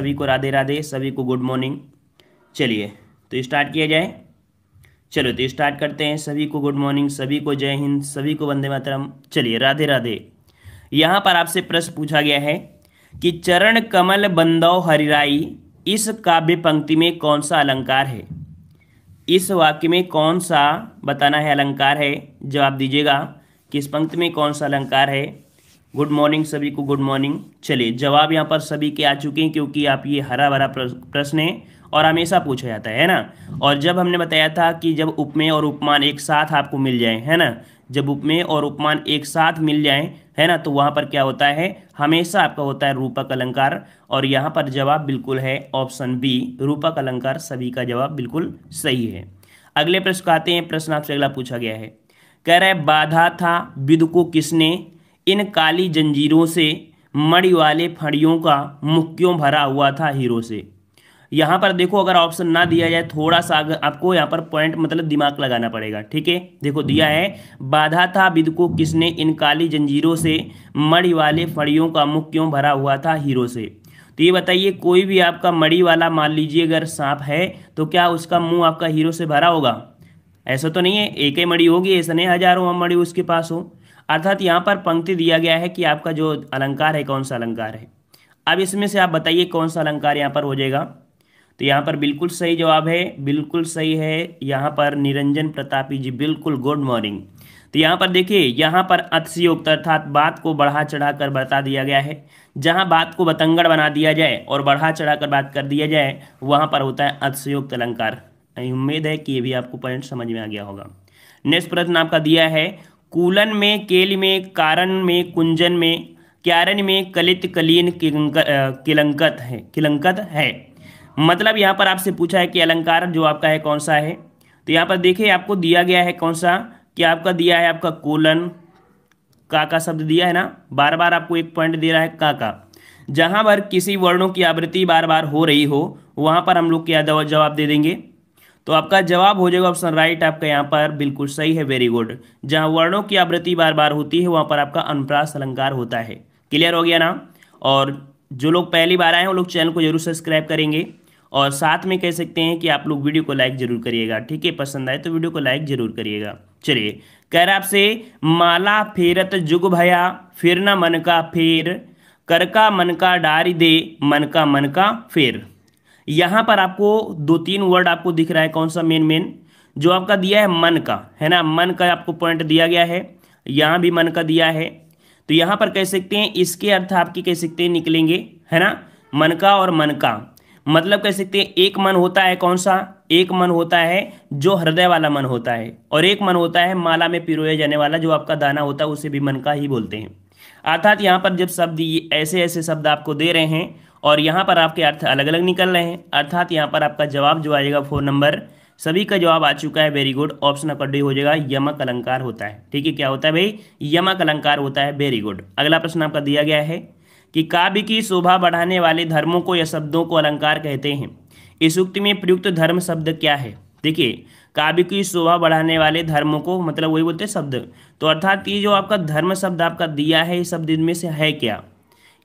सभी को राधे राधे सभी को गुड मॉर्निंग चलिए तो स्टार्ट किया जाए चलो तो स्टार्ट करते हैं सभी को गुड मॉर्निंग सभी को जय हिंद सभी को वंदे मातरम चलिए राधे राधे यहाँ पर आपसे प्रश्न पूछा गया है कि चरण कमल बंदौ हरिराई इस काव्य पंक्ति में कौन सा अलंकार है इस वाक्य में कौन सा बताना है अलंकार है जवाब दीजिएगा कि इस पंक्ति में कौन सा अलंकार है गुड मॉर्निंग सभी को गुड मॉर्निंग चलिए जवाब यहाँ पर सभी के आ चुके हैं क्योंकि आप ये हरा भरा प्रश्न है और हमेशा पूछा जाता है ना और जब हमने बताया था कि जब उपमेय और उपमान एक साथ आपको मिल जाए है ना जब उपमेय और उपमान एक साथ मिल जाए है ना तो वहाँ पर क्या होता है हमेशा आपका होता है रूपक अलंकार और यहाँ पर जवाब बिल्कुल है ऑप्शन बी रूपक अलंकार सभी का जवाब बिल्कुल सही है अगले प्रश्न आते हैं प्रश्न आपसे अगला पूछा गया है कह रहा है बाधा था विद को किसने इन काली जंजीरों से मड़ी वाले फड़ियों का क्यों भरा हुआ था हीरो से यहाँ पर देखो अगर ऑप्शन ना दिया जाए थोड़ा सा आपको यहाँ पर पॉइंट मतलब दिमाग लगाना पड़ेगा ठीक है देखो दिया है बाधा था विद को किसने इन काली जंजीरों से मड़ी वाले फड़ियों का मुख क्यों भरा हुआ था हीरो से तो ये बताइए कोई भी आपका मड़ी वाला मान लीजिए अगर सांप है तो क्या उसका मुंह आपका हीरो से भरा होगा ऐसा तो नहीं है एक ही मड़ी होगी ऐसा नहीं हजारों मड़ी उसके पास हो अर्थात यहाँ पर पंक्ति दिया गया है कि आपका जो अलंकार है कौन सा अलंकार है अब इसमें से आप बताइए कौन सा अलंकार यहाँ पर हो जाएगा तो यहाँ पर बिल्कुल सही जवाब है बिल्कुल सही है यहाँ पर निरंजन प्रतापी जी बिल्कुल गुड मॉर्निंग तो यहाँ पर देखिए यहाँ पर अतिशयोक्त अर्थात बात को बढ़ा चढ़ा कर बता दिया गया है जहाँ बात को बतंगड़ बना दिया जाए और बढ़ा चढ़ा कर बात कर दिया जाए वहाँ पर होता है अतिशयोक्त अलंकार उम्मीद है कि ये भी आपको पॉइंट समझ में आ गया होगा नेक्स्ट प्रश्न आपका दिया है कूलन में केल में कारण में कुंजन में क्यारन में कलित कलीन किलंकत है किलंकत है मतलब यहाँ पर आपसे पूछा है कि अलंकार जो आपका है कौन सा है तो यहाँ पर देखिए आपको दिया गया है कौन सा कि आपका दिया है आपका कोलन का का शब्द दिया है ना बार बार आपको एक पॉइंट दे रहा है का का जहाँ पर किसी वर्णों की आवृत्ति बार बार हो रही हो वहाँ पर हम लोग क्या जवाब दे देंगे तो आपका जवाब हो जाएगा ऑप्शन राइट आपका यहाँ पर बिल्कुल सही है वेरी गुड जहाँ वर्णों की आवृत्ति बार बार होती है वहाँ पर आपका अनुप्रास अलंकार होता है क्लियर हो गया ना और जो लोग पहली बार आए हैं वो लोग चैनल को जरूर सब्सक्राइब करेंगे और साथ में कह सकते हैं कि आप लोग वीडियो को लाइक जरूर करिएगा ठीक है पसंद आए तो वीडियो को लाइक जरूर करिएगा चलिए कह रहा आपसे माला फेरत जुग भया फिर ना मन का फेर कर का मन का डारी दे मन का मन का फेर यहाँ पर आपको दो तीन वर्ड आपको दिख रहा है कौन सा मेन मेन जो आपका दिया है मन का है ना मन का आपको पॉइंट दिया गया है यहां भी मन का दिया है तो यहां पर कह सकते हैं इसके अर्थ आपके कह सकते हैं निकलेंगे है ना मन का और मन का मतलब कह सकते हैं एक मन होता है कौन सा एक मन होता है जो हृदय वाला मन होता है और एक मन होता है माला में पिरोए जाने वाला जो आपका दाना होता है उसे भी मन का ही बोलते हैं अर्थात यहाँ पर जब शब्द ऐसे ऐसे शब्द आपको दे रहे हैं और यहाँ पर आपके अर्थ अलग अलग निकल रहे हैं अर्थात यहाँ पर आपका जवाब जो आएगा फोर नंबर सभी का जवाब आ चुका है very good option number D हो जाएगा यमक अलंकार होता है ठीक है क्या होता है भाई यमक अलंकार होता है वेरी गुड अगला प्रश्न आपका दिया गया है कि काव्य की शोभा बढ़ाने वाले धर्मों को या शब्दों को अलंकार कहते हैं इस उक्ति में प्रयुक्त धर्म शब्द क्या है देखिए काव्य की शोभा बढ़ाने वाले धर्मों को मतलब वही बोलते हैं शब्द तो अर्थात ये जो आपका धर्म शब्द आपका दिया है इस शब्द इनमें से है क्या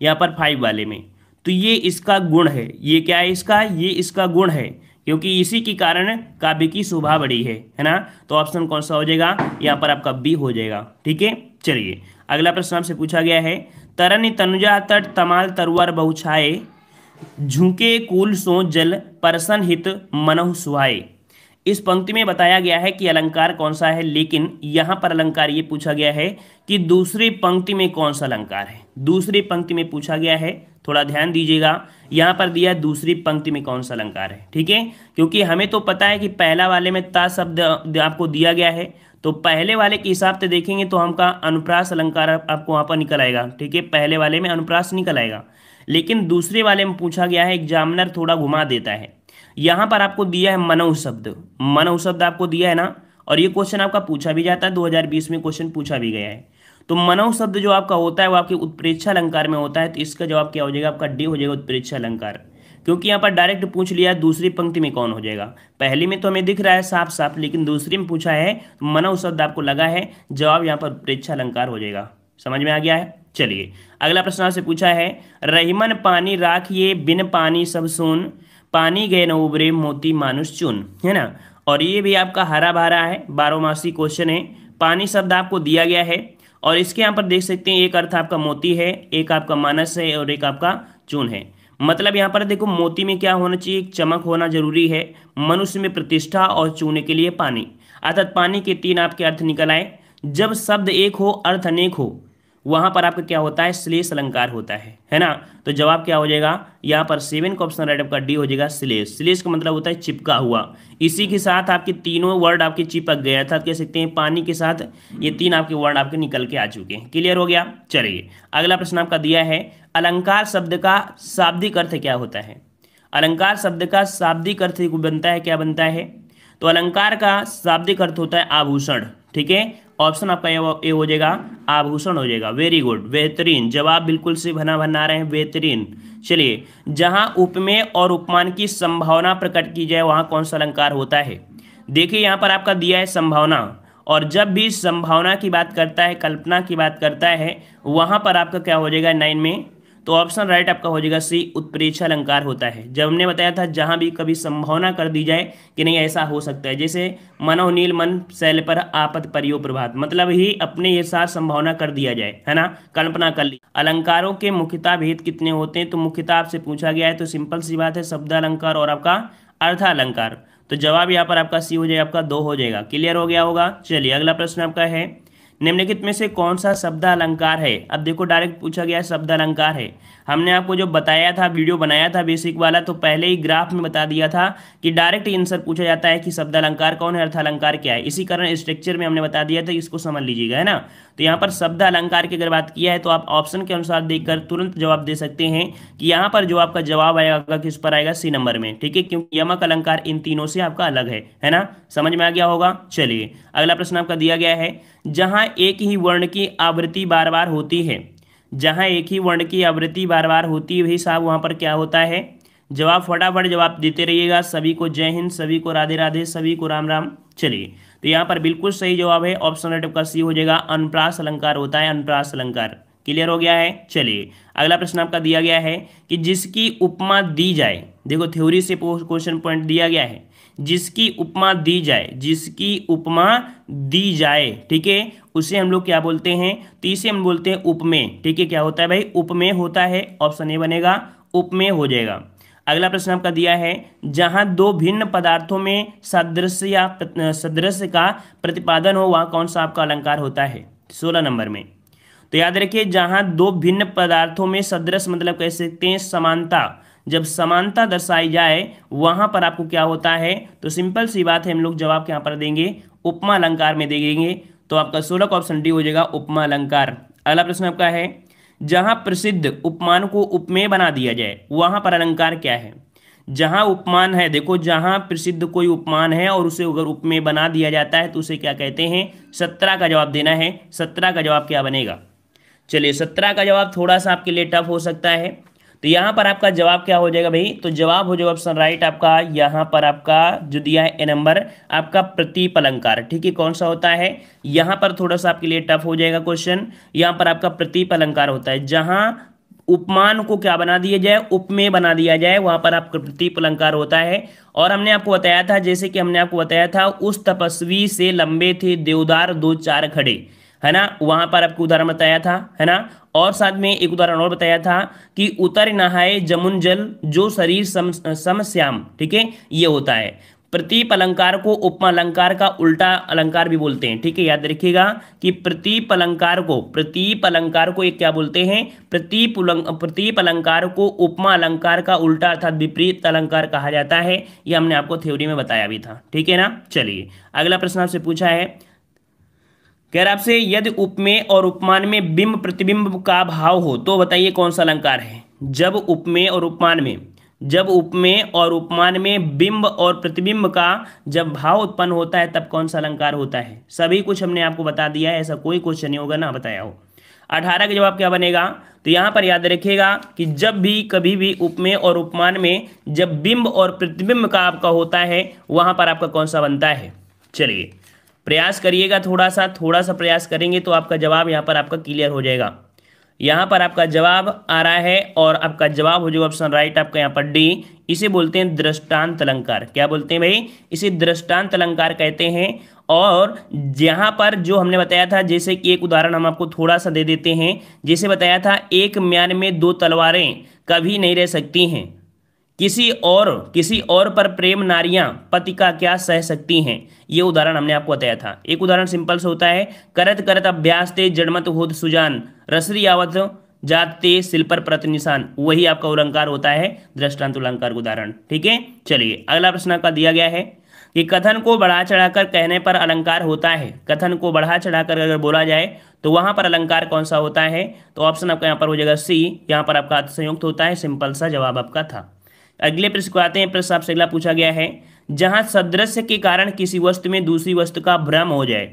यहाँ पर फाइव वाले में तो ये इसका गुण है ये क्या है इसका ये इसका गुण है क्योंकि इसी के कारण काव्य की शोभा बढ़ी है है ना तो ऑप्शन कौन सा हो जाएगा यहाँ पर आपका बी हो जाएगा ठीक है चलिए अगला प्रश्न आपसे पूछा गया है तरन तनुजा तट तमाल तरवर बहुछाए झुके कुल सो जल परसन हित मनह सुहाए इस पंक्ति में बताया गया है कि अलंकार कौन सा है लेकिन यहाँ पर अलंकार ये पूछा गया है कि दूसरी पंक्ति में कौन सा अलंकार है दूसरी पंक्ति में पूछा गया है थोड़ा ध्यान दीजिएगा यहाँ पर दिया दूसरी पंक्ति में कौन सा अलंकार है ठीक है क्योंकि हमें तो पता है कि पहला वाले में ता शब्द आपको दिया गया है तो पहले वाले के हिसाब से देखेंगे तो हमका अनुप्रास अलंकार आपको वहां पर निकल आएगा ठीक है पहले वाले में अनुप्रास निकल आएगा लेकिन दूसरे वाले में पूछा गया है एग्जामिनर थोड़ा घुमा देता है यहां पर आपको दिया है मनो शब्द मनो शब्द आपको दिया है ना और ये क्वेश्चन आपका पूछा भी जाता है 2020 में क्वेश्चन पूछा भी गया है तो मनो शब्द जो आपका होता है वो आपके उत्प्रेक्षा अलंकार में होता है तो इसका जवाब क्या हो जाएगा आपका डी हो जाएगा उत्प्रेक्षा अलंकार क्योंकि यहाँ पर डायरेक्ट पूछ लिया दूसरी पंक्ति में कौन हो जाएगा पहली में तो हमें दिख रहा है साफ साफ लेकिन दूसरी में पूछा है तो मनऊ शब्द आपको लगा है जवाब यहाँ पर उत्प्रेक्षा अलंकार हो जाएगा समझ में आ गया है चलिए अगला प्रश्न आपसे पूछा है रहीमन पानी राखिए बिन पानी सब सुन पानी गए न उबरे मोती मानुष चुन है ना और ये भी आपका हरा भरा है बारहमासी क्वेश्चन है पानी शब्द आपको दिया गया है और इसके यहाँ पर देख सकते हैं एक अर्थ आपका मोती है एक आपका मानस है और एक आपका चून है मतलब यहाँ पर देखो मोती में क्या होना चाहिए चमक होना जरूरी है मनुष्य में प्रतिष्ठा और चूने के लिए पानी अर्थात पानी के तीन आपके अर्थ निकल आए जब शब्द एक हो अर्थ अनेक हो वहां पर आपका क्या होता है श्लेष अलंकार होता है है ना तो जवाब क्या हो जाएगा यहाँ पर सेवन का ऑप्शन राइट आपका डी हो जाएगा श्लेष श्लेष का मतलब होता है चिपका हुआ इसी के साथ आपके तीनों वर्ड आपके चिपक गए अर्थात कह सकते हैं पानी के साथ ये तीन आपके वर्ड आपके निकल के आ चुके हैं क्लियर हो गया चलिए अगला प्रश्न आपका दिया है अलंकार शब्द का शाब्दिक अर्थ क्या होता है अलंकार शब्द का शाब्दिक अर्थ बनता है क्या बनता है तो अलंकार का शाब्दिक अर्थ होता है आभूषण ठीक है ऑप्शन आपका ये ए हो जाएगा आभूषण हो जाएगा वेरी गुड बेहतरीन जवाब बिल्कुल सही भना भना रहे हैं बेहतरीन चलिए जहां उपमेय और उपमान की संभावना प्रकट की जाए वहां कौन सा अलंकार होता है देखिए यहां पर आपका दिया है संभावना और जब भी संभावना की बात करता है कल्पना की बात करता है वहां पर आपका क्या हो जाएगा नाइन में तो ऑप्शन राइट आपका हो जाएगा सी उत्प्रेक्षा अलंकार होता है जब हमने बताया था जहां भी कभी संभावना कर दी जाए कि नहीं ऐसा हो सकता है जैसे मनो नील मन शैल पर आपत परियो प्रभात मतलब ही अपने ये साथ संभावना कर दिया जाए है ना कल्पना कर ली अलंकारों के मुख्यता भेद कितने होते हैं तो मुख्यता आपसे पूछा गया है तो सिंपल सी बात है शब्द अलंकार और आपका अर्थालंकार तो जवाब यहाँ पर आपका सी हो जाएगा आपका दो हो जाएगा क्लियर हो गया होगा चलिए अगला प्रश्न आपका है निम्नलिखित में से कौन सा शब्द अलंकार है अब देखो डायरेक्ट पूछा गया शब्द अलंकार है हमने आपको जो बताया था वीडियो बनाया था बेसिक वाला तो पहले ही ग्राफ में बता दिया था कि डायरेक्ट आंसर पूछा जाता है कि शब्द अलंकार कौन है अर्थ अलंकार क्या है इसी कारण स्ट्रक्चर में हमने बता दिया था इसको समझ लीजिएगा है ना तो यहाँ पर शब्द अलंकार की अगर बात किया है तो आप ऑप्शन के अनुसार देखकर तुरंत जवाब दे सकते हैं कि यहाँ पर जो आपका जवाब आएगा किस पर आएगा सी नंबर में ठीक है क्योंकि यमक अलंकार इन तीनों से आपका अलग है है ना समझ में आ गया होगा चलिए अगला प्रश्न आपका दिया गया है जहाँ एक ही वर्ण की आवृत्ति बार बार होती है जहाँ एक ही वर्ण की आवृत्ति बार बार होती है वही साहब वहाँ पर क्या होता है जवाब फटाफट जवाब देते रहिएगा सभी को जय हिंद सभी को राधे राधे सभी को राम राम चलिए तो यहाँ पर बिल्कुल सही जवाब है ऑप्शन नंबर का सी हो जाएगा अनप्रास अलंकार होता है अनप्रास अलंकार क्लियर हो गया है चलिए अगला प्रश्न आपका दिया गया है कि जिसकी उपमा दी जाए देखो थ्योरी से क्वेश्चन पॉइंट दिया गया है जिसकी उपमा दी जाए जिसकी उपमा दी जाए ठीक है उसे हम लोग क्या बोलते हैं तो इसे हम बोलते हैं उपमेय ठीक है क्या होता है भाई उपमेय होता है ऑप्शन ए बनेगा उपमेय हो जाएगा अगला प्रश्न आपका दिया है जहां दो भिन्न पदार्थों में सदृश या सदृश का प्रतिपादन हो वहां कौन सा आपका अलंकार होता है सोलह नंबर में तो याद रखिए जहां दो भिन्न पदार्थों में सदृश मतलब कह सकते हैं समानता जब समानता दर्शाई जाए वहां पर आपको क्या होता है तो सिंपल सी बात है हम लोग जवाब यहां पर देंगे उपमा अलंकार में देखेंगे देंगे तो आपका सोलह का ऑप्शन डी हो जाएगा उपमा अलंकार अगला प्रश्न आपका है जहां प्रसिद्ध उपमान को उपमेय बना दिया जाए वहां पर अलंकार क्या है जहां उपमान है देखो जहां प्रसिद्ध कोई उपमान है और उसे अगर उपमेय बना दिया जाता है तो उसे क्या कहते हैं सत्रह का जवाब देना है सत्रह का जवाब क्या बनेगा चलिए सत्रह का जवाब थोड़ा सा आपके लिए टफ हो सकता है तो यहां पर आपका जवाब क्या हो जाएगा भाई तो जवाब हो जाएगा ऑप्शन राइट आपका यहाँ पर आपका जो दिया है ए नंबर आपका प्रतीप ठीक है कौन सा होता है यहां पर थोड़ा सा आपके लिए टफ हो जाएगा क्वेश्चन यहाँ पर आपका प्रतीप अलंकार होता है जहां उपमान को क्या बना दिया जाए उपमेय बना दिया जाए वहां पर आपका प्रतीप अलंकार होता है और हमने आपको बताया था जैसे कि हमने आपको बताया था उस तपस्वी से लंबे थे देवदार दो चार खड़े है ना वहां पर आपको उदाहरण बताया था है ना और साथ में एक उदाहरण और बताया था कि उतर नहाए जमुन जल जो शरीर सम ठीक है ये होता है प्रतीप अलंकार को उपमा अलंकार का उल्टा अलंकार भी बोलते हैं ठीक है याद रखिएगा कि प्रतीप अलंकार को प्रतीप अलंकार को एक क्या बोलते हैं प्रतीप प्रतीप अलंकार को उपमा अलंकार का उल्टा अर्थात विपरीत अलंकार कहा जाता है ये हमने आपको थ्योरी में बताया भी था ठीक है ना चलिए अगला प्रश्न आपसे पूछा है कह रहा आपसे यदि उपमेय और उपमान में बिंब प्रतिबिंब का भाव हो तो बताइए कौन सा अलंकार है जब उपमेय और उपमान में जब उपमेय और उपमान में बिंब और प्रतिबिंब का जब भाव उत्पन्न होता है तब कौन सा अलंकार होता है सभी कुछ हमने आपको बता दिया है ऐसा कोई क्वेश्चन नहीं होगा ना बताया हो अठारह का जवाब क्या बनेगा तो यहाँ पर याद रखिएगा कि जब भी कभी भी उपमेय और उपमान में जब बिंब और प्रतिबिंब का आपका होता है वहाँ पर आपका कौन सा बनता है चलिए प्रयास करिएगा थोड़ा सा थोड़ा सा प्रयास करेंगे तो आपका जवाब यहाँ पर आपका क्लियर हो जाएगा यहाँ पर आपका जवाब आ रहा है और आपका जवाब हो जाएगा ऑप्शन राइट आपका यहाँ पर डी इसे बोलते हैं दृष्टांत अलंकार क्या बोलते हैं भाई इसे दृष्टांत अलंकार कहते हैं और यहाँ पर जो हमने बताया था जैसे कि एक उदाहरण हम आपको थोड़ा सा दे देते हैं जैसे बताया था एक म्यान में दो तलवारें कभी नहीं रह सकती हैं किसी और किसी और पर प्रेम नारियां पति का क्या सह सकती हैं ये उदाहरण हमने आपको बताया था एक उदाहरण सिंपल से होता है करत करत अभ्यास ते जड़मत होत सुजान रसरी आवत जाते सिल पर प्रत निशान वही आपका उलंकार होता है दृष्टांत उलंकार उदाहरण ठीक है चलिए अगला प्रश्न का दिया गया है कि कथन को बढ़ा चढ़ाकर कहने पर अलंकार होता है कथन को बढ़ा चढ़ाकर अगर बोला जाए तो वहां पर अलंकार कौन सा होता है तो ऑप्शन आपका यहाँ पर हो जाएगा सी यहाँ पर आपका संयुक्त होता है सिंपल सा जवाब आपका था अगले प्रश्न को आते हैं प्रश्न आपसे अगला पूछा गया है जहां सदृश के कारण किसी वस्तु में दूसरी वस्तु का भ्रम हो जाए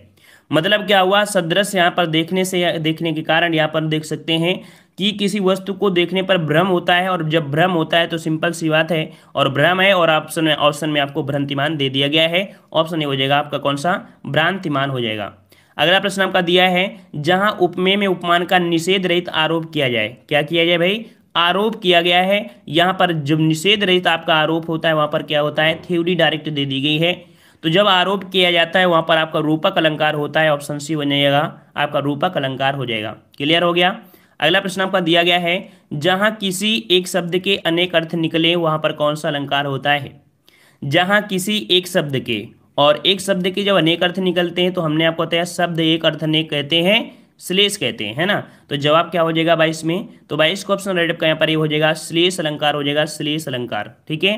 मतलब क्या हुआ सदृश यहाँ पर देखने से देखने के कारण यहाँ पर देख सकते हैं कि किसी वस्तु को देखने पर भ्रम होता है और जब भ्रम होता है तो सिंपल सी बात है और भ्रम है और ऑप्शन में ऑप्शन में आपको भ्रांतिमान दे दिया गया है ऑप्शन ये हो जाएगा आपका कौन सा भ्रांतिमान हो जाएगा अगला प्रश्न आपका दिया है जहां उपमेय में उपमान का निषेध रहित आरोप किया जाए क्या किया जाए भाई आरोप किया गया है यहाँ पर जब निषेध रहित आपका आरोप होता है वहाँ पर क्या होता है थ्योरी डायरेक्ट दे दी गई है तो जब आरोप किया जाता है वहाँ पर आपका रूपक अलंकार होता है ऑप्शन सी बन जाएगा आपका रूपक अलंकार हो जाएगा क्लियर हो गया अगला प्रश्न आपका दिया गया है जहाँ किसी एक शब्द के अनेक अर्थ निकले वहाँ पर कौन सा अलंकार होता है जहाँ किसी एक शब्द के और एक शब्द के जब अनेक अर्थ निकलते हैं तो हमने आपको बताया शब्द एक अर्थ अनेक कहते हैं श्लेष कहते हैं है ना तो जवाब क्या हो जाएगा बाईस में तो बाईस को ऑप्शन राइट आपका यहाँ पर ये हो जाएगा श्लेष अलंकार हो जाएगा श्लेष अलंकार ठीक है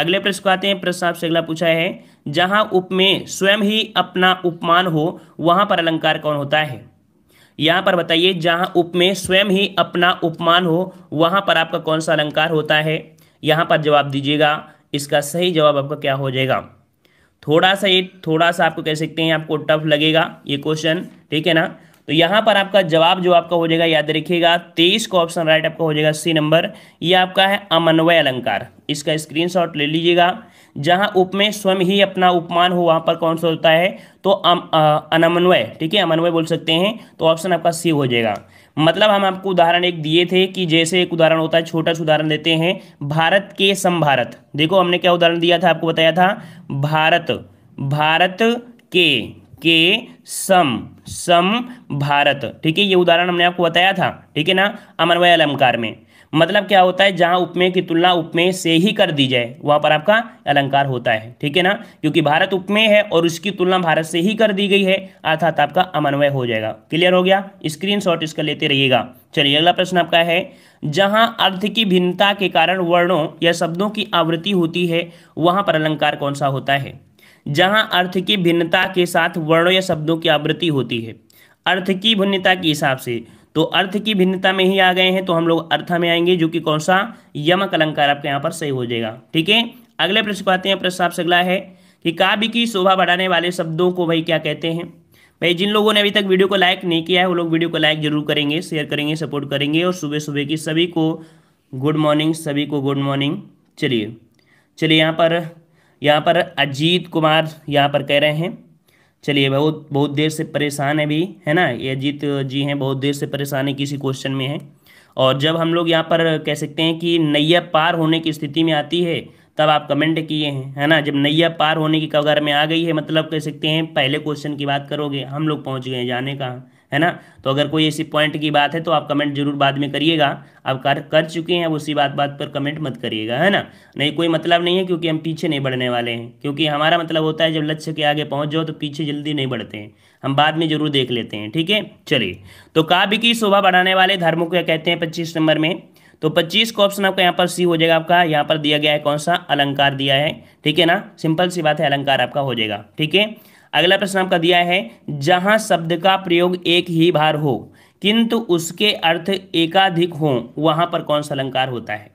अगले प्रश्न को आते हैं प्रश्न आपसे अगला पूछा है जहां उपमेय स्वयं ही अपना उपमान हो वहां पर अलंकार कौन होता है यहां पर बताइए जहां उपमेय स्वयं ही अपना उपमान हो वहां पर आपका कौन सा अलंकार होता है यहां पर जवाब दीजिएगा इसका सही जवाब आपका क्या हो जाएगा थोड़ा सा ये थोड़ा सा आपको कह सकते हैं आपको टफ लगेगा ये क्वेश्चन ठीक है ना तो यहां पर आपका जवाब जो आपका हो जाएगा याद रखिएगा तेईस का ऑप्शन राइट आपका हो जाएगा सी नंबर ये आपका है अमन्वय अलंकार इसका स्क्रीनशॉट ले लीजिएगा जहां उपमेय स्वयं ही अपना उपमान हो वहां पर कौन सा होता है तो अनमन्वय ठीक है अमन्वय बोल सकते हैं तो ऑप्शन आपका सी हो जाएगा मतलब हम आपको उदाहरण एक दिए थे कि जैसे एक उदाहरण होता है छोटा सा उदाहरण देते हैं भारत के समभारत देखो हमने क्या उदाहरण दिया था आपको बताया था भारत भारत के के सम सम भारत ठीक है ये उदाहरण हमने आपको बताया था ठीक है ना अमरवय अलंकार में मतलब क्या होता है जहां उपमेय की तुलना उपमेय से ही कर दी जाए वहां पर आपका अलंकार होता है ठीक है ना क्योंकि भारत उपमेय है और उसकी तुलना भारत से ही कर दी गई है अर्थात आपका अमन्वय हो जाएगा क्लियर हो गया स्क्रीन शॉट इसका लेते रहिएगा चलिए अगला प्रश्न आपका है जहां अर्थ की भिन्नता के कारण वर्णों या शब्दों की आवृत्ति होती है वहां पर अलंकार कौन सा होता है जहां अर्थ की भिन्नता के साथ वर्णों या शब्दों की आवृत्ति होती है अर्थ की भिन्नता के हिसाब से तो अर्थ की भिन्नता में ही आ गए हैं तो हम लोग अर्थ में आएंगे जो कि कौन सा यमक अलंकार आपके यहाँ पर सही हो जाएगा ठीक है अगले प्रश्न को आते हैं प्रश्न आपसे अगला है कि काव्य की शोभा बढ़ाने वाले शब्दों को भाई क्या कहते हैं भाई जिन लोगों ने अभी तक वीडियो को लाइक नहीं किया है वो लोग वीडियो को लाइक जरूर करेंगे शेयर करेंगे सपोर्ट करेंगे और सुबह सुबह की सभी को गुड मॉर्निंग सभी को गुड मॉर्निंग चलिए चलिए यहाँ पर यहाँ पर अजीत कुमार यहाँ पर कह रहे हैं चलिए बहुत बहुत देर से परेशान है भी है ना ये अजीत जी हैं बहुत देर से परेशान है किसी क्वेश्चन में है और जब हम लोग यहाँ पर कह सकते हैं कि नैया पार होने की स्थिति में आती है तब आप कमेंट किए हैं है ना जब नैया पार होने की कगार में आ गई है मतलब कह सकते हैं पहले क्वेश्चन की बात करोगे हम लोग पहुँच गए जाने का है ना तो अगर कोई ऐसी पॉइंट की बात है तो आप कमेंट जरूर बाद में करिएगा आप कर कर चुके हैं उसी बात बात पर कमेंट मत करिएगा है ना नहीं कोई मतलब नहीं है क्योंकि हम पीछे नहीं बढ़ने वाले हैं क्योंकि हमारा मतलब होता है जब लक्ष्य के आगे पहुंच जाओ तो पीछे जल्दी नहीं बढ़ते हैं हम बाद में जरूर देख लेते हैं ठीक है चलिए तो काव्य की शोभा बढ़ाने वाले धर्मों को कहते हैं पच्चीस नंबर में तो 25 का ऑप्शन आपका यहाँ पर सी हो जाएगा आपका यहाँ पर दिया गया है कौन सा अलंकार दिया है ठीक है ना सिंपल सी बात है अलंकार आपका हो जाएगा ठीक है अगला प्रश्न आपका दिया है जहां शब्द का प्रयोग एक ही बार हो किंतु उसके अर्थ एकाधिक हो वहां पर कौन सा अलंकार होता है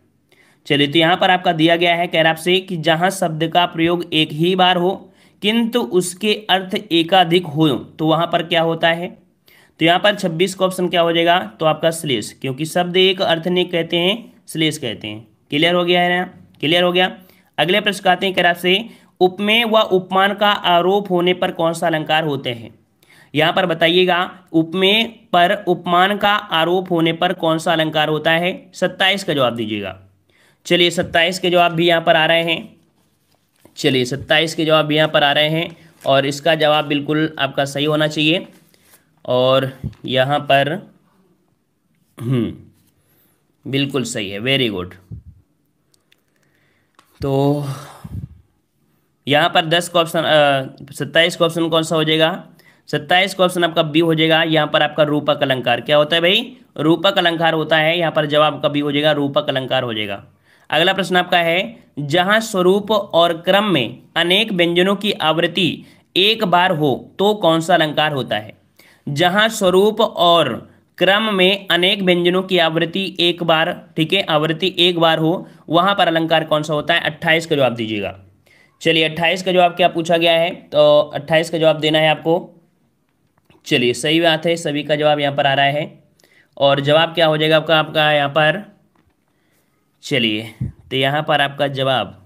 चलिए तो यहां पर आपका दिया गया है कह रहा आपसे कि जहां शब्द का प्रयोग एक ही बार हो किंतु उसके अर्थ एकाधिक हो तो वहां पर क्या होता है तो यहां पर 26 का ऑप्शन क्या हो जाएगा तो आपका श्लेष क्योंकि शब्द एक अर्थ नहीं कहते हैं श्लेष कहते हैं क्लियर हो गया है ना क्लियर हो गया अगले प्रश्न कहते हैं कह रहा आपसे उपमेय व उपमान का आरोप होने पर कौन सा अलंकार होते हैं यहाँ पर बताइएगा उपमेय पर उपमान का आरोप होने पर कौन सा अलंकार होता है सत्ताईस का जवाब दीजिएगा चलिए सत्ताईस के जवाब भी यहाँ पर आ रहे हैं चलिए सत्ताईस के जवाब भी यहाँ पर आ रहे हैं और इसका जवाब बिल्कुल आपका सही होना चाहिए और यहाँ पर हम्म बिल्कुल सही है वेरी गुड तो यहाँ पर दस का ऑप्शन सत्ताईस का ऑप्शन कौन सा हो जाएगा सत्ताईस का ऑप्शन आपका बी हो जाएगा यहाँ पर आपका रूपक अलंकार क्या होता है भाई रूपक अलंकार होता है यहाँ पर जवाब आपका बी हो जाएगा रूपक अलंकार हो जाएगा अगला प्रश्न आपका है जहाँ स्वरूप और क्रम में अनेक व्यंजनों की आवृत्ति एक बार हो तो कौन सा अलंकार होता है जहाँ स्वरूप और क्रम में अनेक व्यंजनों की आवृत्ति एक बार ठीक है आवृत्ति एक बार हो वहां पर अलंकार कौन सा होता है अट्ठाईस का जवाब दीजिएगा चलिए अट्ठाईस का जवाब क्या पूछा गया है तो अट्ठाईस का जवाब देना है आपको चलिए सही बात है सभी का जवाब यहाँ पर आ रहा है और जवाब क्या हो जाएगा आपका आपका यहाँ पर चलिए तो यहाँ पर आपका जवाब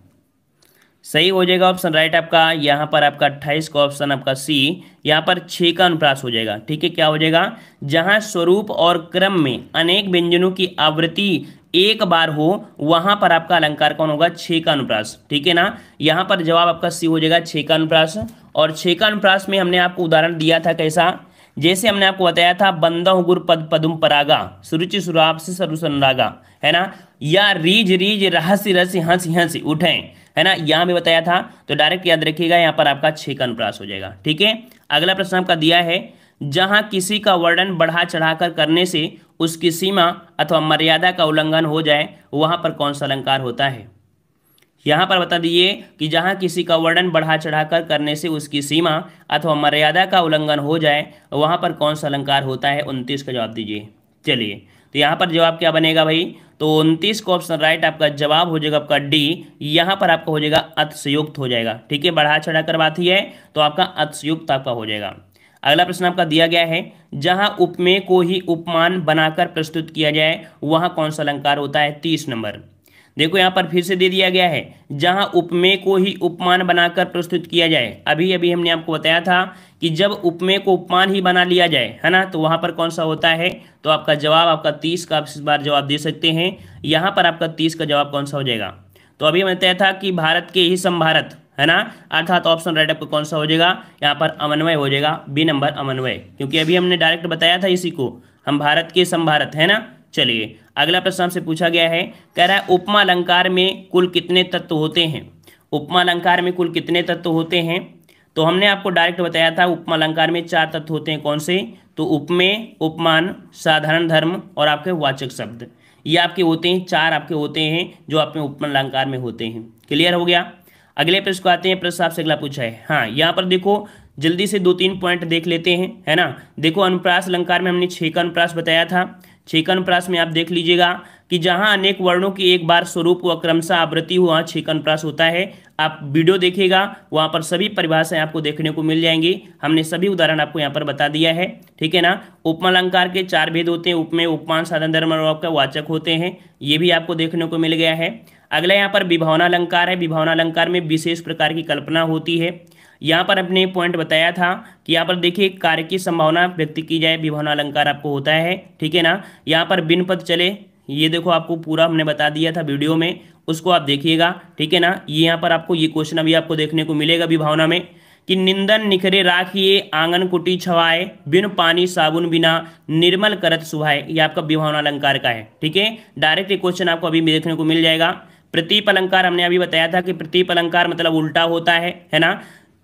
सही हो जाएगा ऑप्शन राइट आपका यहाँ पर आपका अट्ठाईस का ऑप्शन आपका सी यहाँ पर छः का अनुप्रास हो जाएगा ठीक है क्या हो जाएगा जहाँ स्वरूप और क्रम में अनेक व्यंजनों की आवृत्ति एक बार हो वहां पर आपका अलंकार कौन होगा छे का अनुप्रास ठीक है ना यहां पर जवाब आपका सी हो जाएगा छे का अनुप्रास और छे का अनुप्रास में हमने आपको उदाहरण दिया था कैसा जैसे हमने आपको बताया था बंदा गुर पद पदुम परागा सुरुचि सुराप से सरुसनरागा है ना या रीज रीज रहस्य रहस्य हंस हंस उठे है ना यहां भी बताया था तो डायरेक्ट याद रखिएगा यहां पर आपका छे का अनुप्रास हो जाएगा ठीक है अगला प्रश्न आपका दिया है जहां किसी का वर्णन बढ़ा चढ़ाकर करने से उसकी सीमा अथवा मर्यादा का उल्लंघन हो जाए वहाँ पर कौन सा अलंकार होता है यहाँ पर बता दिए कि जहाँ किसी का वर्णन बढ़ा चढ़ाकर करने से उसकी सीमा अथवा मर्यादा का उल्लंघन हो जाए वहाँ पर कौन सा अलंकार होता है उनतीस का जवाब दीजिए चलिए तो यहाँ पर जवाब क्या बनेगा भाई तो उनतीस को ऑप्शन राइट आपका जवाब हो जाएगा आपका डी यहाँ पर आपका हो जाएगा अतसयुक्त हो जाएगा ठीक है बढ़ा चढ़ा कर बात ही है तो आपका अतसयुक्त आपका हो जाएगा अगला प्रश्न आपका दिया गया है जहां उपमेय को ही उपमान बनाकर प्रस्तुत किया जाए वहां कौन सा अलंकार होता है तीस नंबर देखो यहाँ पर फिर से दे दिया गया है जहां उपमेय को ही उपमान बनाकर प्रस्तुत किया जाए अभी अभी हमने आपको बताया था कि जब उपमेय को उपमान ही बना लिया जाए है ना तो वहां पर कौन सा होता है तो आपका जवाब आपका तीस का आप इस बार जवाब दे सकते हैं यहां पर आपका तीस का जवाब कौन सा हो जाएगा तो अभी हमने बताया था कि भारत के ही संभारत है ना अर्थात ऑप्शन राइट आपका कौन सा हो जाएगा यहाँ पर अमन्वय हो जाएगा बी नंबर अमन्वय क्योंकि अभी हमने डायरेक्ट बताया था इसी को हम भारत के समभारत है ना चलिए अगला प्रश्न आपसे पूछा गया है कह रहा है उपमा अलंकार में कुल कितने तत्व होते हैं उपमा अलंकार में कुल कितने तत्व होते हैं तो हमने आपको डायरेक्ट बताया था उपमा अलंकार में चार तत्व होते हैं कौन से तो उपमेय उपमान साधारण धर्म और आपके वाचक शब्द ये आपके होते हैं चार आपके होते हैं जो आपके उपमा अलंकार में होते हैं क्लियर हो गया अगले प्रश्न को आते हैं प्रश्न आपसे अगला पूछा है हाँ यहाँ पर देखो जल्दी से दो तीन पॉइंट देख लेते हैं है ना देखो अनुप्रास अलंकार में हमने छः का अनुप्रास बताया था छः का अनुप्रास में आप देख लीजिएगा कि जहाँ अनेक वर्णों की एक बार स्वरूप व क्रमशः आवृत्ति हो वहाँ छः अनुप्रास होता है आप वीडियो देखेगा वहाँ पर सभी परिभाषाएं आपको देखने को मिल जाएंगी हमने सभी उदाहरण आपको यहाँ पर बता दिया है ठीक है ना उपमालंकार के चार भेद होते हैं उपमेय उपमान साधन धर्म और आपका वाचक होते हैं ये भी आपको देखने को मिल गया है अगला यहाँ पर विभावना अलंकार है विभावना अलंकार में विशेष प्रकार की कल्पना होती है यहाँ पर अपने पॉइंट बताया था कि यहाँ पर देखिए कार्य की संभावना व्यक्त की जाए विभावना अलंकार आपको होता है ठीक है ना यहाँ पर बिन पद चले ये देखो आपको पूरा हमने बता दिया था वीडियो में उसको आप देखिएगा ठीक है ना ये यहाँ पर आपको ये क्वेश्चन अभी आपको देखने को मिलेगा विभावना में कि निंदन निखरे राखिए आंगन कुटी छवाए बिन पानी साबुन बिना निर्मल करत सुहाए ये आपका विभावना अलंकार का है ठीक है डायरेक्ट ये क्वेश्चन आपको अभी देखने को मिल जाएगा प्रतीप अलंकार हमने अभी बताया था कि प्रतीप अलंकार मतलब उल्टा होता है है ना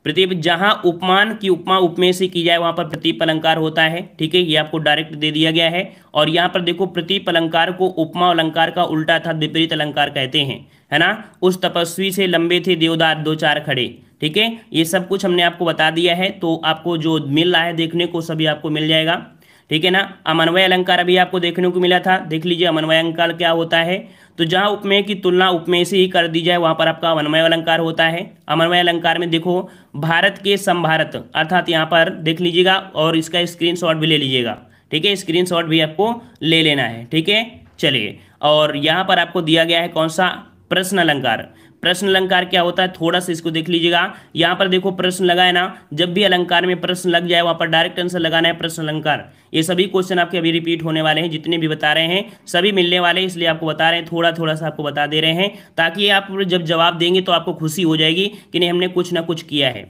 प्रतीप जहां उपमान की उपमा उपमेय से की जाए वहां पर प्रतीप अलंकार होता है ठीक है ये आपको डायरेक्ट दे दिया गया है और यहाँ पर देखो प्रतीप अलंकार को उपमा अलंकार का उल्टा था विपरीत अलंकार कहते हैं है ना उस तपस्वी से लंबे थे देवदार दो चार खड़े ठीक है ये सब कुछ हमने आपको बता दिया है तो आपको जो मिल रहा है देखने को सभी आपको मिल जाएगा ठीक है ना अमन्वय अलंकार अभी आपको देखने को मिला था देख लीजिए अमन्वय अलंकार क्या होता है तो जहां उपमेय की तुलना उपमेय से ही कर दी जाए वहां पर आपका अमन्वय अलंकार होता है अमन्वय अलंकार में देखो भारत के संभारत अर्थात यहाँ पर देख लीजिएगा और इसका स्क्रीन भी ले लीजिएगा ठीक है स्क्रीन भी आपको ले लेना है ठीक है चलिए और यहाँ पर आपको दिया गया है कौन सा प्रश्न अलंकार प्रश्न अलंकार क्या होता है थोड़ा सा इसको देख लीजिएगा यहाँ पर देखो प्रश्न लगाए ना जब भी अलंकार में प्रश्न लग जाए वहां पर डायरेक्ट आंसर लगाना है प्रश्न अलंकार ये सभी क्वेश्चन आपके अभी रिपीट होने वाले हैं जितने भी बता रहे हैं सभी मिलने वाले इसलिए आपको बता रहे हैं थोड़ा थोड़ा सा आपको बता दे रहे हैं ताकि आप जब जवाब देंगे तो आपको खुशी हो जाएगी कि नहीं हमने कुछ ना कुछ किया है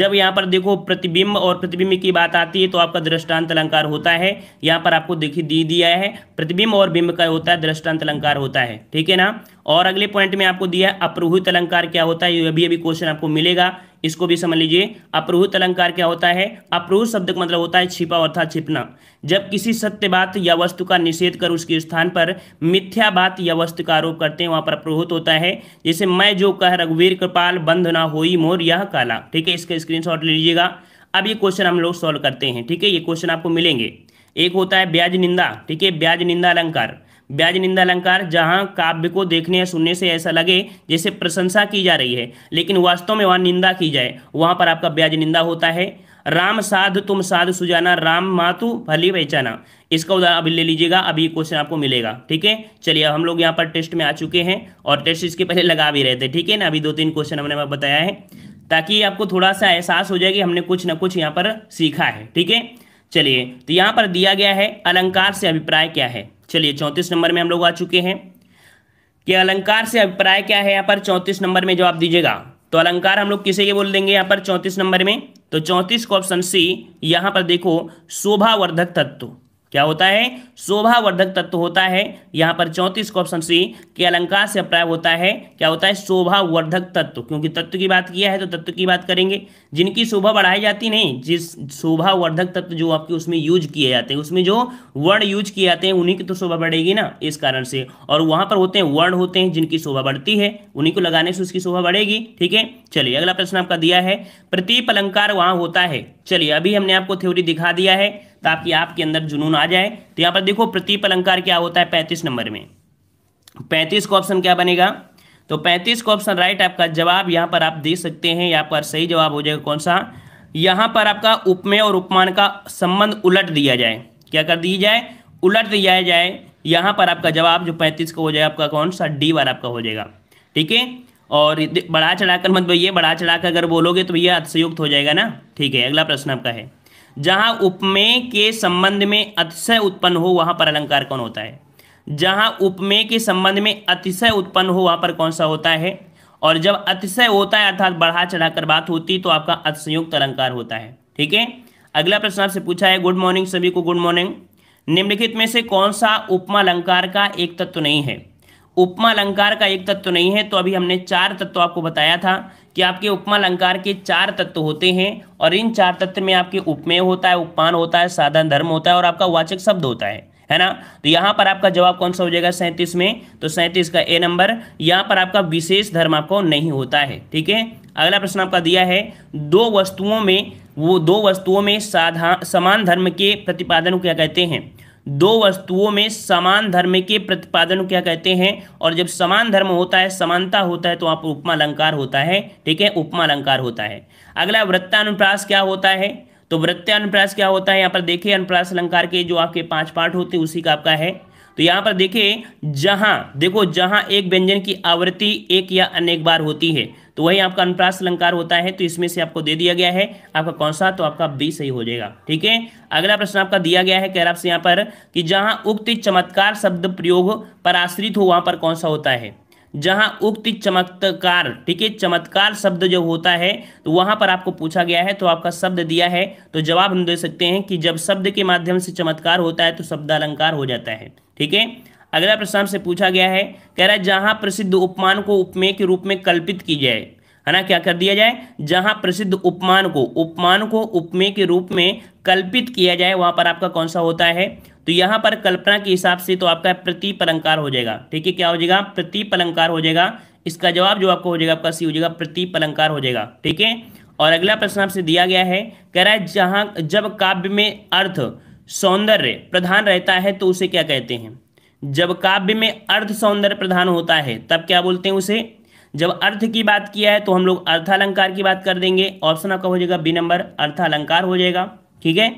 जब यहाँ पर देखो प्रतिबिंब और प्रतिबिंब की बात आती है तो आपका दृष्टांत अलंकार होता है यहाँ पर आपको देखिए दी दिया है प्रतिबिंब और बिंब का होता है दृष्टांत अलंकार होता है ठीक है ना और अगले पॉइंट में आपको दिया है अप्रोहित अलंकार क्या होता है ये अभी अभी क्वेश्चन आपको मिलेगा इसको भी समझ लीजिए अप्रोहित अलंकार क्या होता है अपरोहित शब्द का मतलब होता है छिपा अर्थात छिपना जब किसी सत्य बात या वस्तु का निषेध कर उसके स्थान पर मिथ्या बात या वस्तु का आरोप करते हैं वहां पर अपरोहित होता है जैसे मैं जो कह रघुवीर कृपाल बंध ना होई मोर यह काला ठीक है इसका स्क्रीन ले लीजिएगा अब ये क्वेश्चन हम लोग सॉल्व करते हैं ठीक है ये क्वेश्चन आपको मिलेंगे एक होता है ब्याज निंदा ठीक है ब्याज निंदा अलंकार ब्याज निंदा अलंकार जहां काव्य को देखने या सुनने से ऐसा लगे जैसे प्रशंसा की जा रही है लेकिन वास्तव में वहां निंदा की जाए वहां पर आपका ब्याज निंदा होता है राम साध तुम साध सुजाना राम मातु भली पहचाना इसका उदाहरण अभी ले लीजिएगा अभी क्वेश्चन आपको मिलेगा ठीक है चलिए हम लोग यहाँ पर टेस्ट में आ चुके हैं और टेस्ट इसके पहले लगा भी रहे थे ठीक है ना अभी दो तीन क्वेश्चन हमने बताया है ताकि आपको थोड़ा सा एहसास हो जाए कि हमने कुछ ना कुछ यहाँ पर सीखा है ठीक है चलिए तो यहाँ पर दिया गया है अलंकार से अभिप्राय क्या है चलिए चौंतीस नंबर में हम लोग आ चुके हैं कि अलंकार से अभिप्राय क्या है यहाँ पर चौंतीस नंबर में जवाब दीजिएगा तो अलंकार हम लोग किसे ये बोल देंगे यहाँ पर चौंतीस नंबर में तो चौंतीस को ऑप्शन सी यहाँ पर देखो शोभावर्धक तत्व क्या होता है शोभावर्धक तत्व होता है यहां पर चौंतीस को ऑप्शन सी के अलंकार से अप्राय होता है क्या होता है शोभावर्धक तत्व क्योंकि तत्व की बात किया है तो तत्व की बात करेंगे जिनकी शोभा बढ़ाई जाती नहीं जिस शोभावर्धक तत्व जो आपके उसमें यूज किए जाते हैं उसमें जो वर्ण यूज किए जाते हैं उन्हीं की तो शोभा बढ़ेगी ना इस कारण से और वहां पर होते हैं वर्ण होते हैं जिनकी शोभा बढ़ती है उन्हीं को लगाने से उसकी शोभा बढ़ेगी ठीक है चलिए अगला प्रश्न आपका दिया है प्रतीप अलंकार वहां होता है चलिए अभी हमने आपको थ्योरी दिखा दिया है ताकि आपके अंदर जुनून आ जाए तो यहां पर देखो प्रतीप अलंकार क्या होता है पैंतीस नंबर में पैंतीस का ऑप्शन क्या बनेगा तो पैंतीस का ऑप्शन राइट आपका जवाब यहां पर आप दे सकते हैं यहाँ पर सही जवाब हो जाएगा कौन सा यहां पर आपका उपमेय और उपमान का संबंध उलट दिया जाए क्या कर दी जाए उलट दिया जाए यहां पर आपका जवाब जो पैंतीस का हो जाएगा आपका कौन सा डी वाला आपका हो जाएगा ठीक है और बढ़ा चढ़ाकर मत भैया बढ़ा चढ़ाकर अगर बोलोगे तो भैया अतिशयुक्त हो जाएगा ना ठीक है अगला प्रश्न आपका है जहां उपमेय के संबंध में अतिशय उत्पन्न हो वहां पर अलंकार कौन होता है जहां उपमेय के संबंध में अतिशय उत्पन्न हो वहां पर कौन सा होता है और जब अतिशय होता है अर्थात बढ़ा चढ़ाकर बात होती तो आपका अतिशयुक्त अलंकार होता है ठीक है अगला प्रश्न आपसे पूछा है गुड मॉर्निंग सभी को गुड मॉर्निंग निम्नलिखित में से कौन सा उपमा अलंकार का एक तत्व नहीं है उपमा अलंकार का एक तत्व नहीं है तो अभी हमने चार तत्व आपको बताया था कि आपके उपमा अलंकार के चार तत्व होते हैं और इन चार तत्व में आपके उपमेय होता है उपमान होता है साधन धर्म होता है और आपका वाचक शब्द होता है है ना तो यहाँ पर आपका जवाब कौन सा हो जाएगा सैंतीस में तो सैंतीस का ए नंबर यहाँ पर आपका विशेष धर्म आपको नहीं होता है ठीक है अगला प्रश्न आपका दिया है दो वस्तुओं में वो दो वस्तुओं में साधा समान धर्म के प्रतिपादन को क्या कहते हैं दो वस्तुओं में समान धर्म के प्रतिपादन क्या कहते हैं और जब समान धर्म होता है समानता होता है तो वहाँ पर उपमा अलंकार होता है ठीक है उपमा अलंकार होता है अगला वृत्तानुप्रास क्या होता है तो वृत्तानुप्रास क्या होता है यहाँ पर देखिए अनुप्रास अलंकार के जो आपके पांच पाठ होते हैं उसी का आपका है तो यहाँ पर देखिए जहाँ देखो जहाँ एक व्यंजन की आवृत्ति एक या अनेक बार होती है तो वही आपका अनुप्रास अलंकार होता है तो इसमें से आपको दे दिया गया है आपका कौन सा तो आपका बी सही हो जाएगा ठीक है अगला प्रश्न आपका दिया गया है कह रहा यहाँ पर कि जहां उक्त चमत्कार शब्द प्रयोग पर आश्रित हो वहां पर कौन सा होता है जहां उक्त चमत्कार ठीक है चमत्कार शब्द जो होता है तो वहां पर आपको पूछा गया है तो आपका शब्द दिया है तो जवाब हम दे सकते हैं कि जब शब्द के माध्यम से चमत्कार होता है तो शब्द अलंकार हो जाता है ठीक है अगला प्रश्न आपसे पूछा गया है कह रहा है जहां प्रसिद्ध उपमान को उपमेय के रूप में कल्पित की जाए है ना क्या कर दिया जाए जहां प्रसिद्ध उपमान को उपमान को उपमेय के रूप में कल्पित किया जाए वहां पर आपका कौन सा होता है तो यहां पर कल्पना के हिसाब से तो आपका प्रतीप अलंकार हो जाएगा ठीक है क्या हो जाएगा प्रतीप अलंकार हो जाएगा इसका जवाब जो आपको हो जाएगा आपका सी हो जाएगा प्रतीप अलंकार हो जाएगा ठीक है और अगला प्रश्न आपसे दिया गया है कह रहा है जहां जब काव्य में अर्थ सौंदर्य प्रधान रहता है तो उसे क्या कहते हैं जब काव्य में अर्थ सौंदर्य प्रधान होता है तब क्या बोलते हैं उसे जब अर्थ की बात किया है तो हम लोग अर्थालंकार की बात कर देंगे ऑप्शन आपका हो जाएगा बी नंबर अर्थालंकार हो जाएगा ठीक है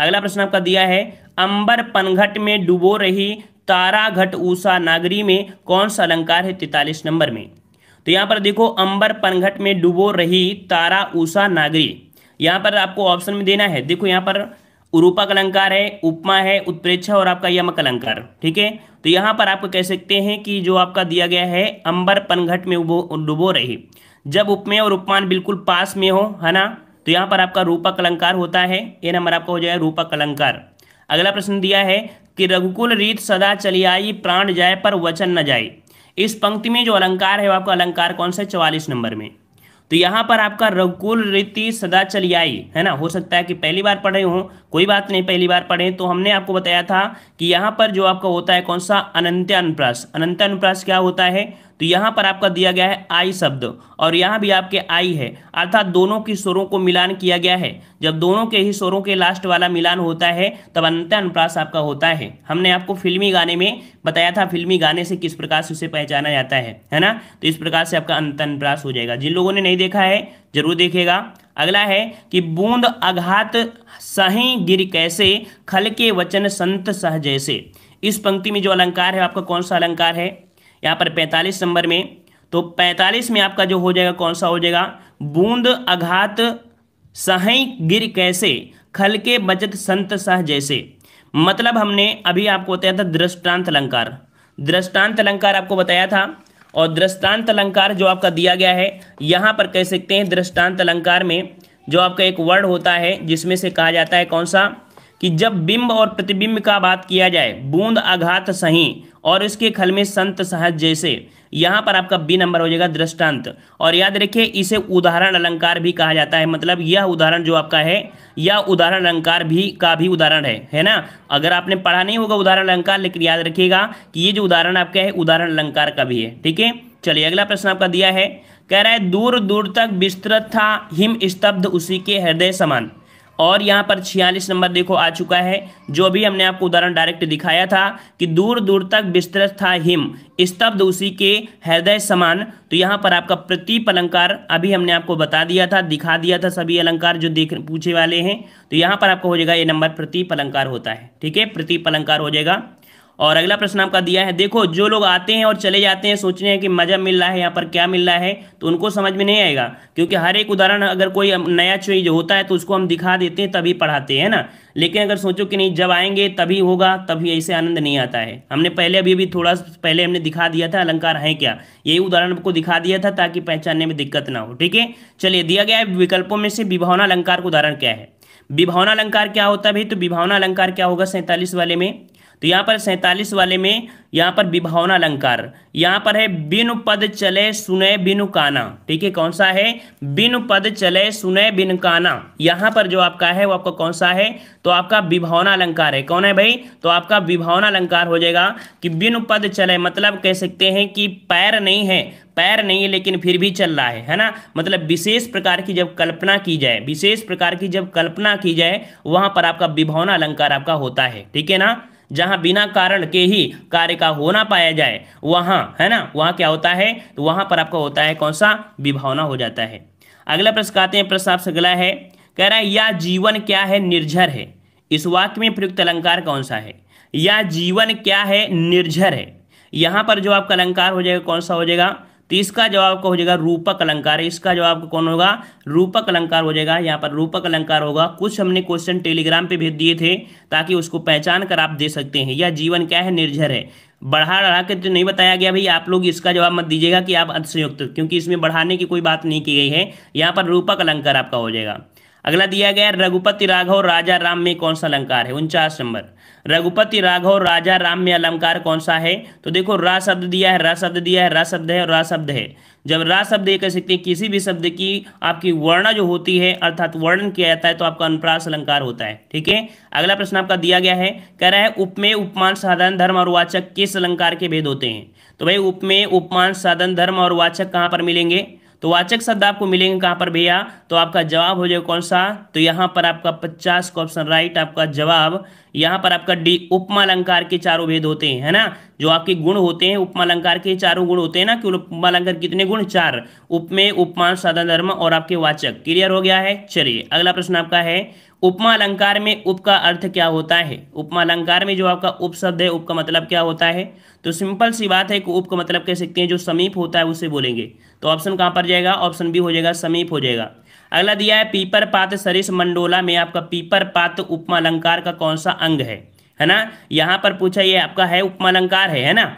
अगला प्रश्न आपका दिया है अंबर पनघट में डुबो रही तारा घट ऊषा नागरी में कौन सा अलंकार है तैतालीस नंबर में तो यहाँ पर देखो अंबर पनघट में डुबो रही तारा ऊषा नागरी यहाँ पर आपको ऑप्शन में देना है देखो यहाँ पर रूपक अलंकार है उपमा है उत्प्रेक्षा और आपका यमक अलंकार ठीक है तो यहाँ पर आप कह सकते हैं कि जो आपका दिया गया है अंबर पनघट में डुबो रही जब उपमेय और उपमान बिल्कुल पास में हो है ना तो यहाँ पर आपका रूपक अलंकार होता है ये नंबर आपका हो जाएगा रूपक अलंकार अगला प्रश्न दिया है कि रघुकुल रीत सदा चली आई प्राण जाए पर वचन न जाए इस पंक्ति में जो अलंकार है वो आपका अलंकार कौन सा है चवालीस नंबर में तो यहाँ पर आपका रघुकुल रीति सदा चलियाई आई है ना हो सकता है कि पहली बार पढ़े हो कोई बात नहीं पहली बार पढ़े तो हमने आपको बताया था कि यहाँ पर जो आपका होता है कौन सा अनंत अनुप्रास अनंत अनुप्रास क्या होता है तो यहाँ पर आपका दिया गया है आई शब्द और यहाँ भी आपके आई है अर्थात दोनों की स्वरों को मिलान किया गया है जब दोनों के ही स्वरों के लास्ट वाला मिलान होता है तब अंत अनुप्रास आपका होता है हमने आपको फिल्मी गाने में बताया था फिल्मी गाने से किस प्रकार से उसे पहचाना जाता है है ना तो इस प्रकार से आपका अंत अनुप्रास हो जाएगा जिन लोगों ने नहीं देखा है जरूर देखेगा अगला है कि बूंद आघात सही गिर कैसे खल के वचन संत सह जैसे इस पंक्ति में जो अलंकार है आपका कौन सा अलंकार है यहाँ पर पैंतालीस नंबर में तो पैंतालीस में आपका जो हो जाएगा कौन सा हो जाएगा बूंद अघात सही गिर कैसे खल के बचत संत सह जैसे मतलब हमने अभी आपको बताया था दृष्टांत अलंकार दृष्टांत अलंकार आपको बताया था और दृष्टांत अलंकार जो आपका दिया गया है यहाँ पर कह सकते हैं दृष्टांत अलंकार में जो आपका एक वर्ड होता है जिसमें से कहा जाता है कौन सा कि जब बिंब और प्रतिबिंब का बात किया जाए बूंद आघात सही और इसके खल में संत सहज जैसे यहां पर आपका बी नंबर हो जाएगा दृष्टांत और याद रखिए इसे उदाहरण अलंकार भी कहा जाता है मतलब यह उदाहरण जो आपका है यह उदाहरण अलंकार भी का भी उदाहरण है है ना अगर आपने पढ़ा नहीं होगा उदाहरण अलंकार लेकिन याद रखिएगा कि ये जो उदाहरण आपका है उदाहरण अलंकार का भी है ठीक है चलिए अगला प्रश्न आपका दिया है कह रहा है दूर दूर तक विस्तृत था हिम स्तब्ध उसी के हृदय समान और यहाँ पर छियालीस नंबर देखो आ चुका है जो भी हमने आपको उदाहरण डायरेक्ट दिखाया था कि दूर दूर तक विस्तृत था हिम स्तब्ध उसी के हृदय समान तो यहाँ पर आपका प्रतीप अलंकार अभी हमने आपको बता दिया था दिखा दिया था सभी अलंकार जो देख पूछे वाले हैं तो यहाँ पर आपको हो जाएगा ये नंबर प्रतीप अलंकार होता है ठीक है प्रतीप अलंकार हो जाएगा और अगला प्रश्न आपका दिया है देखो जो लोग आते हैं और चले जाते हैं सोचने हैं कि मज़ा मिल रहा है यहाँ पर क्या मिल रहा है तो उनको समझ में नहीं आएगा क्योंकि हर एक उदाहरण अगर कोई नया चीज होता है तो उसको हम दिखा देते हैं तभी पढ़ाते हैं ना लेकिन अगर सोचो कि नहीं जब आएंगे तभी होगा तभी ऐसे आनंद नहीं आता है हमने पहले अभी अभी थोड़ा पहले हमने दिखा दिया था अलंकार है क्या यही उदाहरण आपको दिखा दिया था ताकि पहचानने में दिक्कत ना हो ठीक है चलिए दिया गया है विकल्पों में से विभावना अलंकार का उदाहरण क्या है विभावना अलंकार क्या होता है भाई तो विभावना अलंकार क्या होगा सैंतालीस वाले में तो यहाँ पर सैंतालीस वाले में यहाँ पर विभावना अलंकार यहाँ पर है बिन पद चले सुने बिन काना ठीक है कौन सा है बिन पद चले सुने बिन काना यहाँ पर जो आपका है वो आपका कौन सा है तो आपका विभावना अलंकार है कौन है भाई तो आपका विभावना अलंकार हो जाएगा कि बिन पद चले मतलब कह सकते हैं कि पैर नहीं है पैर नहीं है लेकिन फिर भी चल रहा है है ना मतलब विशेष प्रकार की जब कल्पना की जाए विशेष प्रकार की जब कल्पना की जाए वहां पर आपका विभावना अलंकार आपका होता है ठीक है ना जहाँ बिना कारण के ही कार्य का होना पाया जाए वहाँ है ना वहाँ क्या होता है तो वहाँ पर आपका होता है कौन सा विभावना हो जाता है अगला प्रश्न कहते हैं प्रश्न आपसे अगला है कह रहा है या जीवन क्या है निर्झर है इस वाक्य में प्रयुक्त अलंकार कौन सा है या जीवन क्या है निर्झर है यहाँ पर जो आपका अलंकार हो जाएगा कौन सा हो जाएगा तो इसका जवाब आपका हो जाएगा रूपक अलंकार इसका जवाब आपका कौन होगा रूपक अलंकार हो जाएगा यहाँ पर रूपक अलंकार होगा कुछ हमने क्वेश्चन टेलीग्राम पे भेज दिए थे ताकि उसको पहचान कर आप दे सकते हैं यह जीवन क्या है निर्जर है बढ़ा रहा के तो नहीं बताया गया भाई आप लोग इसका जवाब मत दीजिएगा कि आप अतिशयुक्त क्योंकि इसमें बढ़ाने की कोई बात नहीं की गई है यहाँ पर रूपक अलंकार आपका हो जाएगा अगला दिया गया रघुपति राघव राजा राम में कौन सा अलंकार है उनचास नंबर रघुपति राघव राजा राम में अलंकार कौन सा है तो देखो रा शब्द दिया है रा शब्द दिया है रा शब्द है और रा शब्द है जब रा शब्द ये कह सकते हैं किसी भी शब्द की आपकी वर्णा जो होती है अर्थात वर्णन किया जाता है तो आपका अनुप्रास अलंकार होता है ठीक है अगला प्रश्न आपका दिया गया है कह रहा है उपमेय उपमान साधन धर्म और वाचक किस अलंकार के भेद होते हैं तो भाई उपमेय उपमान साधन धर्म और वाचक कहाँ पर मिलेंगे तो वाचक शब्द आपको मिलेंगे कहां पर भैया तो आपका जवाब हो जाएगा कौन सा तो यहां पर आपका पचास का ऑप्शन राइट आपका जवाब यहां पर आपका डी उपमा अलंकार के चारों भेद होते हैं है ना जो आपके गुण होते हैं उपमा अलंकार के चारों गुण होते हैं ना कि उपमा अलंकार कितने गुण चार उपमे उपमान साधन धर्म और आपके वाचक क्लियर हो गया है चलिए अगला प्रश्न आपका है उपमा अलंकार में उप का अर्थ क्या होता है उपमा अलंकार में जो आपका उप शब्द है उप का मतलब क्या होता है तो सिंपल सी बात है कि उप का मतलब कह सकते हैं जो समीप होता है उसे बोलेंगे तो ऑप्शन कहां पर जाएगा ऑप्शन बी हो जाएगा समीप हो जाएगा अगला दिया है पीपर पात सरिस मंडोला में आपका पीपर पात उपमा अलंकार का कौन सा अंग है है ना यहाँ पर पूछा ये आपका है उपमा अलंकार है है ना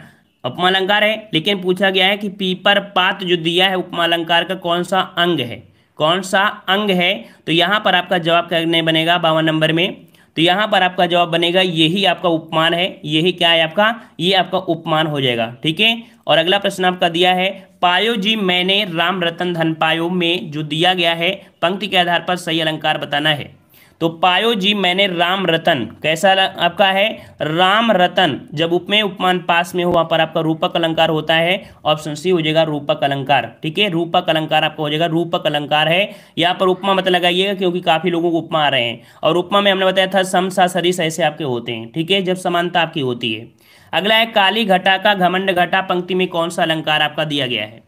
उपमा अलंकार है लेकिन पूछा गया है कि पीपर पात जो दिया है उपमा अलंकार का कौन सा अंग है कौन सा अंग है तो यहाँ पर आपका जवाब करने बनेगा बावन नंबर में तो यहाँ पर आपका जवाब बनेगा यही आपका उपमान है यही क्या है आपका ये आपका उपमान हो जाएगा ठीक है और अगला प्रश्न आपका दिया है पायो जी मैंने राम रतन धन पायो में जो दिया गया है पंक्ति के आधार पर सही अलंकार बताना है तो पायो जी मैंने राम रतन कैसा आपका है राम रतन जब उपमेय उपमान पास में हो वहां पर आपका रूपक अलंकार होता है ऑप्शन सी हो जाएगा रूपक अलंकार ठीक है रूपक अलंकार आपका हो जाएगा रूपक अलंकार है यहाँ पर उपमा मत लगाइएगा क्योंकि काफ़ी लोगों को उपमा आ रहे हैं और उपमा में हमने बताया था सम सा सरिस ऐसे आपके होते हैं ठीक है जब समानता आपकी होती है अगला है काली घटा का घमंड घटा पंक्ति में कौन सा अलंकार आपका दिया गया है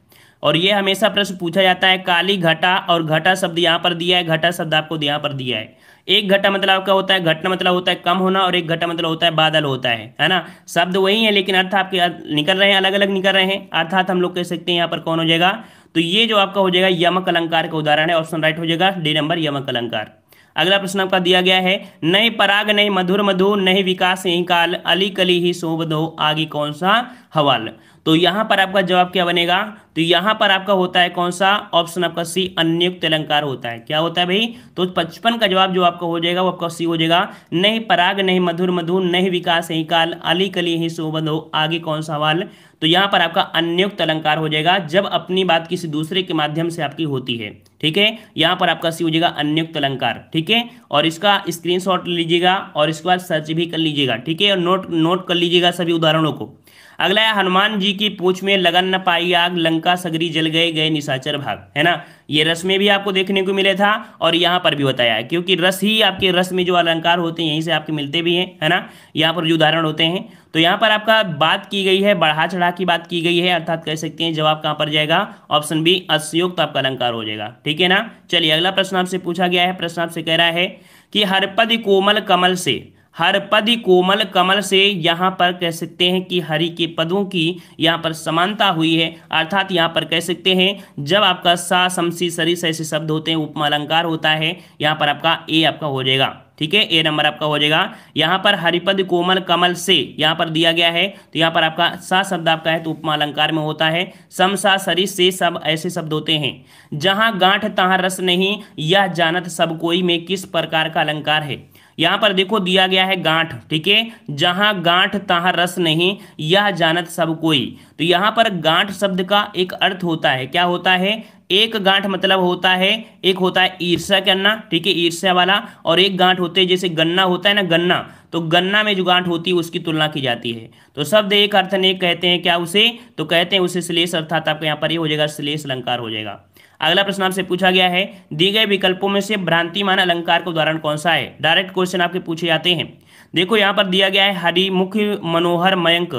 और ये हमेशा प्रश्न पूछा जाता है काली घटा और घटा शब्द यहाँ पर दिया है घटा शब्द आपको यहाँ पर दिया है एक घटा मतलब आपका होता है घटना मतलब होता है कम होना और एक घटा मतलब होता है बादल होता है है ना शब्द वही है लेकिन अर्थ आपके निकल रहे हैं अलग अलग निकल रहे हैं अर्थात हम लोग कह सकते हैं यहाँ पर कौन हो जाएगा तो ये जो आपका हो जाएगा यमक अलंकार का उदाहरण है ऑप्शन राइट हो जाएगा डी नंबर यमक अलंकार अगला प्रश्न आपका दिया गया है नए पराग नए मधुर मधु नए विकास काल अली कली ही शोभ दो आगे कौन सा हवाल तो यहाँ पर आपका जवाब क्या बनेगा तो यहां पर आपका होता है कौन सा ऑप्शन आपका सी अन्युक्त अलंकार होता है क्या होता है भाई तो पचपन का जवाब जो आपका हो जाएगा वो आपका सी हो जाएगा नहीं पराग नहीं मधुर मधुर नहीं विकास ही काल अली कली ही सुबंध हो आगे कौन सा सवाल तो यहाँ पर आपका अन्युक्त अलंकार हो जाएगा जब अपनी बात किसी दूसरे के माध्यम से आपकी होती है ठीक है यहां पर आपका सी हो जाएगा अन्युक्त अलंकार ठीक है और इसका स्क्रीनशॉट लीजिएगा और इसके बाद सर्च भी कर लीजिएगा ठीक है और नोट नोट कर लीजिएगा सभी उदाहरणों को अगला है हनुमान जी की पूछ में लगन न पाई आग लंका सगरी जल गए गए निशाचर भाग है ना ये रस में भी आपको देखने को मिले था और यहाँ पर भी बताया है क्योंकि रस ही आपके रस में जो अलंकार होते हैं यहीं से आपके मिलते भी हैं है ना यहाँ पर जो उदाहरण होते हैं तो यहाँ पर आपका बात की गई है बढ़ा चढ़ा की बात की गई है अर्थात कह सकते हैं जवाब कहाँ पर जाएगा ऑप्शन बी असयुक्त तो आपका अलंकार हो जाएगा ठीक है ना चलिए अगला प्रश्न आपसे पूछा गया है प्रश्न आपसे कह रहा है कि हरपद कोमल कमल से हर पद कोमल कमल से यहाँ पर कह सकते हैं कि हरि के पदों की यहाँ पर समानता हुई है अर्थात यहाँ पर कह सकते हैं जब आपका सा समसी सरिस ऐसे शब्द होते हैं उपमा अलंकार होता है यहाँ पर आपका ए आपका हो जाएगा ठीक है ए नंबर आपका हो जाएगा यहाँ पर हरिपद कोमल कमल से यहाँ पर दिया गया है तो यहाँ पर आपका सा शब्द आपका है तो उपमा अलंकार में होता है सम सा सरी से सब ऐसे शब्द होते हैं जहाँ गांठ तहाँ रस नहीं यह जानत सब कोई में किस प्रकार का अलंकार है यहां पर देखो दिया गया है गांठ ठीक है जहां गांठ तहां रस नहीं यह जानत सब कोई तो यहाँ पर गांठ शब्द का एक अर्थ होता है क्या होता है एक गांठ मतलब होता है एक होता है ईर्ष्या करना ठीक है ईर्ष्या वाला और एक गांठ होते हैं जैसे गन्ना होता है ना गन्ना तो गन्ना में जो गांठ होती है उसकी तुलना की जाती है तो शब्द एक अर्थ ने कहते हैं क्या उसे तो कहते हैं उसे श्लेष अर्थात आपका यहाँ पर ही हो जाएगा श्लेष अलंकार हो जाएगा अगला प्रश्न आपसे पूछा गया है दिए गए विकल्पों में से भ्रांतिमान अलंकार का उदाहरण कौन सा है डायरेक्ट क्वेश्चन आपके पूछे जाते हैं देखो यहाँ पर दिया गया है हरिमुख मनोहर मयंक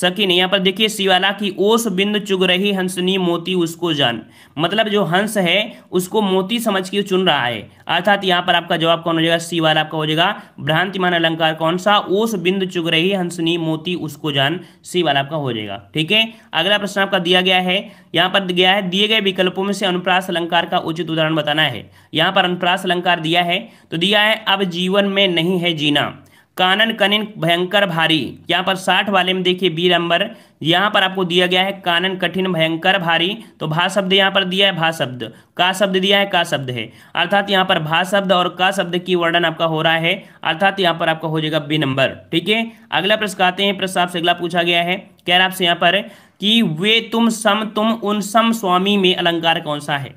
सकी नहीं यहाँ पर देखिए शिवाला की ओस बिंद चुग रही हंसनी मोती उसको जान मतलब जो हंस है उसको मोती समझ के चुन रहा है अर्थात यहाँ पर आपका जवाब कौन हो जाएगा शिवाला आपका हो जाएगा भ्रांतिमान अलंकार कौन सा ओस बिंद चुग रही हंसनी मोती उसको जान शिवाला आपका हो जाएगा ठीक है अगला प्रश्न आपका दिया गया है यहाँ पर गया है दिए गए विकल्पों में से अनुप्रास अलंकार का उचित उदाहरण बताना है यहाँ पर अनुप्रास अलंकार दिया है तो दिया है अब जीवन में नहीं है जीना कानन कनिन भयंकर भारी यहाँ पर साठ वाले में देखिए बी नंबर यहाँ पर आपको दिया गया है कानन कठिन भयंकर भारी तो भा शब्द यहाँ पर दिया है भा शब्द का शब्द दिया है का शब्द है अर्थात यहाँ पर भा शब्द और का शब्द की वर्णन आपका हो रहा है अर्थात यहाँ पर आपका हो जाएगा बी नंबर ठीक है अगला प्रश्न आते हैं प्रश्न आपसे अगला पूछा गया है कह रहा आपसे यहाँ पर कि वे तुम सम तुम उन सम स्वामी में अलंकार कौन सा है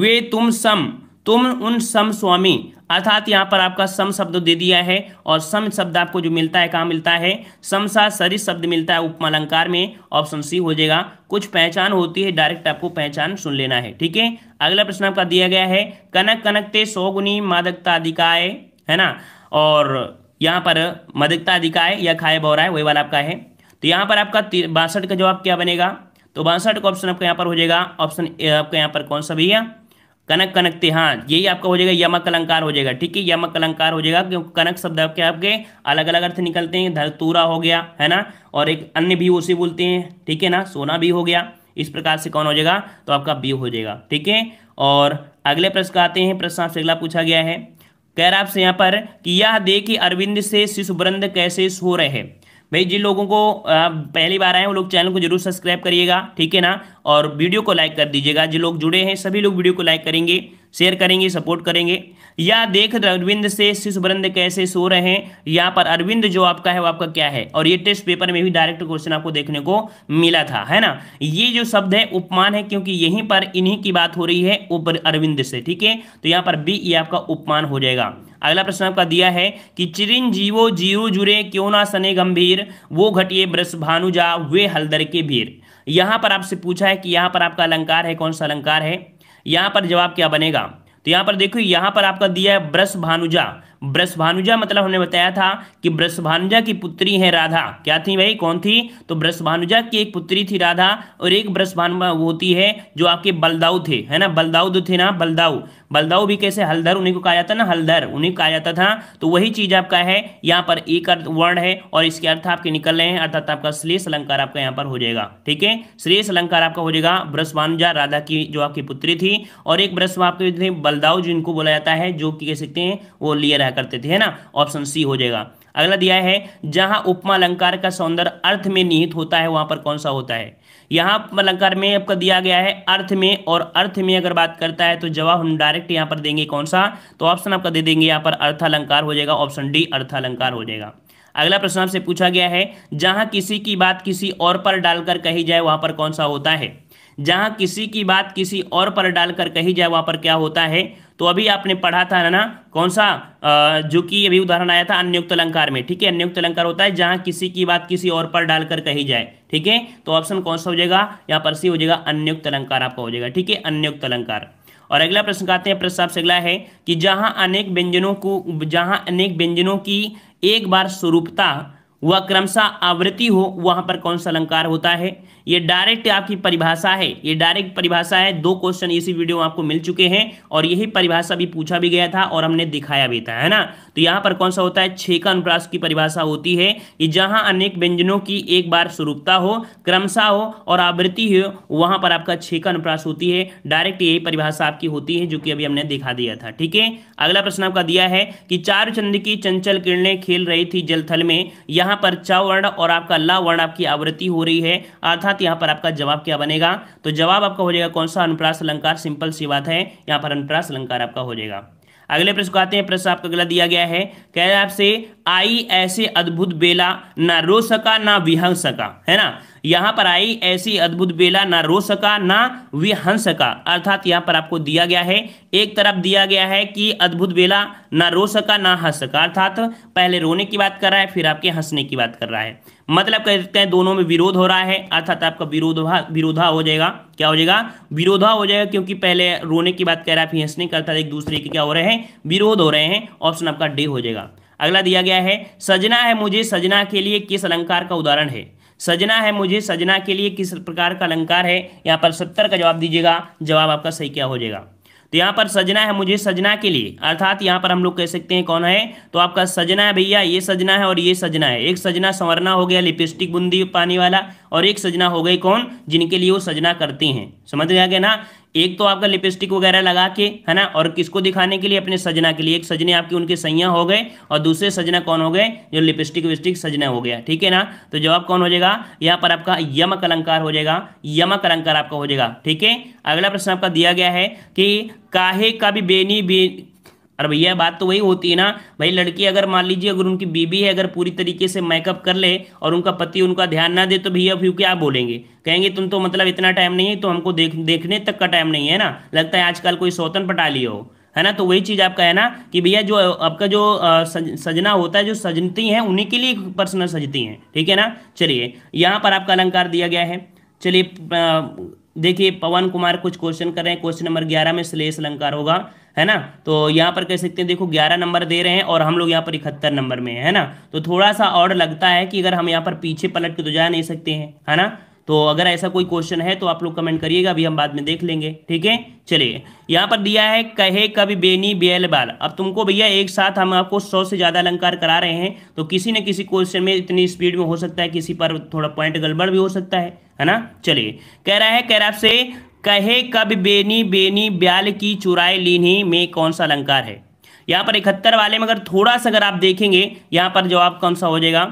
वे तुम सम तुम उन सम स्वामी अर्थात यहाँ पर आपका सम शब्द दे दिया है और सम शब्द आपको जो मिलता है कहाँ मिलता है समसा सरित शब्द मिलता है उपमालंकार में ऑप्शन सी हो जाएगा कुछ पहचान होती है डायरेक्ट आपको पहचान सुन लेना है ठीक है अगला प्रश्न आपका दिया गया है कनक कनकते सौगुनी मादकता अधिकाय है ना और यहाँ पर मदकता अधिकाय या खाए बौराय वही वाला आपका है तो यहाँ पर आपका बासठ का जवाब क्या बनेगा तो बासठ का ऑप्शन आपका यहाँ पर हो जाएगा ऑप्शन आपका यहाँ पर कौन सा भैया कनक कनकते तिहान यही आपका हो जाएगा यमक अलंकार हो जाएगा ठीक है यमक अलंकार हो जाएगा क्योंकि कनक शब्द आपके आपके अलग अलग अर्थ निकलते हैं धरतूरा हो गया है ना और एक अन्य भी उसे बोलते हैं ठीक है ना सोना भी हो गया इस प्रकार से कौन हो जाएगा तो आपका बी हो जाएगा ठीक है और अगले प्रश्न का आते हैं प्रश्न आपसे अगला पूछा गया है कह रहा आपसे यहाँ पर कि यह देखिए अरविंद से शिशु वृंद कैसे सो रहे हैं भाई जिन लोगों को पहली बार आए वो लोग चैनल को जरूर सब्सक्राइब करिएगा ठीक है ना और वीडियो को लाइक कर दीजिएगा जो लोग जुड़े हैं सभी लोग वीडियो को लाइक करेंगे शेयर करेंगे सपोर्ट करेंगे या देख अरविंद से शिशुबरंद कैसे सो रहे हैं यहाँ पर अरविंद जो आपका है वो आपका क्या है और ये टेस्ट पेपर में भी डायरेक्ट क्वेश्चन आपको देखने को मिला था है ना ये जो शब्द है उपमान है क्योंकि यहीं पर इन्हीं की बात हो रही है ऊपर अरविंद से ठीक है तो यहाँ पर बी ये आपका उपमान हो जाएगा अगला प्रश्न आपका दिया है कि चिरिन जीवो जीरो जुरे क्यों ना सने गंभीर वो घटिए ब्रस भानुजा वे हलदर के भीर यहां पर आपसे पूछा है कि यहां पर आपका अलंकार है कौन सा अलंकार है यहाँ पर जवाब क्या बनेगा तो यहाँ पर देखो यहाँ पर आपका दिया है ब्रश भानुजा ब्रसभानुजा मतलब हमने बताया था कि ब्रसभानुजा की पुत्री है राधा क्या थी भाई कौन थी तो ब्रसभानुजा की एक पुत्री थी राधा और एक ब्रसभानु होती है जो आपके बलदाऊ थे है ना बलदाऊ थे ना बलदाऊ बलदाऊ भी कैसे हलधर उन्हीं को कहा जाता ना हलधर उन्हीं कहा जाता था तो वही चीज आपका है यहाँ पर एक अर्थ वर्ण है और इसके अर्थ आपके निकल रहे हैं अर्थात आपका श्लेष अलंकार आपका यहाँ पर हो जाएगा ठीक है श्लेष अलंकार आपका हो जाएगा ब्रसभानुजा राधा की जो आपकी पुत्री थी और एक ब्रसभा आपके बलदाऊ जिनको बोला जाता है जो कि कह सकते हैं वो लिए जाया करते थे है ना ऑप्शन सी हो जाएगा अगला दिया है जहां उपमा अलंकार का सौंदर्य अर्थ में निहित होता है वहां पर कौन सा होता है यहां अलंकार में आपका दिया गया है अर्थ में और अर्थ में अगर बात करता है तो जवाब हम डायरेक्ट यहां पर देंगे कौन सा तो ऑप्शन आपका दे देंगे यहां पर अर्थालंकार हो जाएगा ऑप्शन डी अर्थालंकार हो जाएगा अगला प्रश्न आपसे पूछा गया है जहां किसी की बात किसी और पर डालकर कही जाए वहां पर कौन सा होता है जहां किसी की बात किसी और पर डालकर कही जाए वहां पर क्या होता है तो अभी आपने पढ़ा था ना कौन सा आ, जो कि अभी उदाहरण आया था अन्युक्त अलंकार में ठीक है अन्युक्त अलंकार होता है जहां किसी की बात किसी और पर डालकर कही जाए ठीक है तो ऑप्शन कौन सा हो जाएगा यहाँ पर सी हो जाएगा अन्युक्त अलंकार आपका हो जाएगा ठीक है अन्युक्त अलंकार और अगला प्रश्न कहते हैं प्रश्न आपसे अगला है कि जहां अनेक व्यंजनों को जहां अनेक व्यंजनों की एक बार स्वरूपता व क्रमशः आवृत्ति हो वहां पर कौन सा अलंकार होता है ये डायरेक्ट आपकी परिभाषा है ये डायरेक्ट परिभाषा है दो क्वेश्चन इसी वीडियो में आपको मिल चुके हैं और यही परिभाषा भी पूछा भी गया था और हमने दिखाया भी था है ना तो यहाँ पर कौन सा होता है छे का अनुप्रास की परिभाषा होती है कि जहाँ अनेक व्यंजनों की एक बार स्वरूपता हो क्रमशः हो और आवृत्ति हो वहाँ पर आपका छे का अनुप्रास होती है डायरेक्ट यही परिभाषा आपकी होती है जो कि अभी हमने दिखा दिया था ठीक है अगला प्रश्न आपका दिया है कि चार चंद की चंचल किरणें खेल रही थी जलथल में यहाँ पर चा वर्ण और आपका ला वर्ण आपकी आवृत्ति हो रही है अर्थात साथ यहाँ पर आपका जवाब क्या बनेगा तो जवाब आपका हो जाएगा कौन सा अनुप्रास अलंकार सिंपल सी बात है यहाँ पर अनुप्रास अलंकार आपका हो जाएगा अगले प्रश्न को आते हैं प्रश्न आपका अगला दिया गया है कह रहे आपसे आई ऐसे अद्भुत बेला ना रो सका ना विहंग सका है ना यहां पर आई ऐसी अद्भुत बेला ना रो सका ना विहंस सका अर्थात यहां पर आपको दिया गया है एक तरफ दिया गया है कि अद्भुत बेला ना रो सका ना हंस सका अर्थात पहले रोने की बात कर रहा है फिर आपके हंसने की बात कर रहा है मतलब कहते हैं दोनों में विरोध हो रहा है अर्थात आपका विरोधा विरोधा हो जाएगा क्या हो जाएगा विरोधा हो जाएगा क्योंकि पहले रोने की बात कह रहा है फिर हंसने का अर्थात एक दूसरे के क्या हो रहे हैं विरोध हो रहे हैं ऑप्शन आपका डी हो जाएगा अगला दिया गया है सजना है मुझे सजना के लिए किस अलंकार का उदाहरण है सजना है मुझे सजना के लिए किस प्रकार का अलंकार है यहाँ पर सत्तर का जवाब दीजिएगा जवाब आपका सही क्या हो जाएगा तो यहाँ पर सजना है मुझे सजना के लिए अर्थात यहाँ पर हम लोग कह सकते हैं कौन है तो आपका सजना है भैया ये सजना है और ये सजना है एक सजना संवरना हो गया लिपस्टिक बूंदी पानी वाला और एक सजना हो गई कौन जिनके लिए वो सजना करती हैं समझ में आ गया ना एक तो आपका लिपस्टिक वगैरह लगा के है ना और किसको दिखाने के लिए अपने सजना के लिए एक सजने आपके उनके सैया हो गए और दूसरे सजना कौन हो गए जो लिपस्टिक विपस्टिक सजना हो गया ठीक है ना तो जवाब कौन हो जाएगा यहाँ पर आपका यमक अलंकार हो जाएगा यमक अलंकार आपका हो जाएगा ठीक है अगला प्रश्न आपका दिया गया है कि काहे का भी बेनी बे अरे भैया बात तो वही होती है ना भाई लड़की अगर मान लीजिए अगर उनकी बीबी है अगर पूरी तरीके से मेकअप कर ले और उनका पति उनका ध्यान ना दे तो भैया फिर क्या बोलेंगे कहेंगे तुम तो मतलब इतना टाइम नहीं है तो हमको देख देखने तक का टाइम नहीं है ना लगता है आजकल कोई सौतन पटा लिया हो है ना तो वही चीज़ आपका है ना कि भैया जो आपका जो सजना होता है जो सजती हैं उन्हीं के लिए पर्सनल सजती हैं ठीक है ना चलिए यहाँ पर आपका अलंकार दिया गया है चलिए देखिए पवन कुमार कुछ क्वेश्चन कर रहे हैं क्वेश्चन नंबर ग्यारह में श्लेष अलंकार होगा है ना तो यहाँ पर कह सकते हैं देखो ग्यारह नंबर दे रहे हैं और हम लोग यहाँ पर इकहत्तर नंबर में है ना तो थोड़ा सा और लगता है कि अगर हम यहाँ पर पीछे पलट के तो जा नहीं सकते हैं है ना तो अगर ऐसा कोई क्वेश्चन है तो आप लोग कमेंट करिएगा अभी हम बाद में देख लेंगे ठीक है चलिए यहाँ पर दिया है कहे कभी बेनी बेल बाल अब तुमको भैया एक साथ हम आपको सौ से ज़्यादा अलंकार करा रहे हैं तो किसी न किसी क्वेश्चन में इतनी स्पीड में हो सकता है किसी पर थोड़ा पॉइंट गड़बड़ भी हो सकता है है ना चलिए कह रहा है कह रहा से कहे कब बेनी बेनी ब्याल की चुराए लीनी में कौन सा अलंकार है यहां पर इकहत्तर वाले में अगर थोड़ा सा अगर आप देखेंगे यहां पर जवाब कौन सा हो जाएगा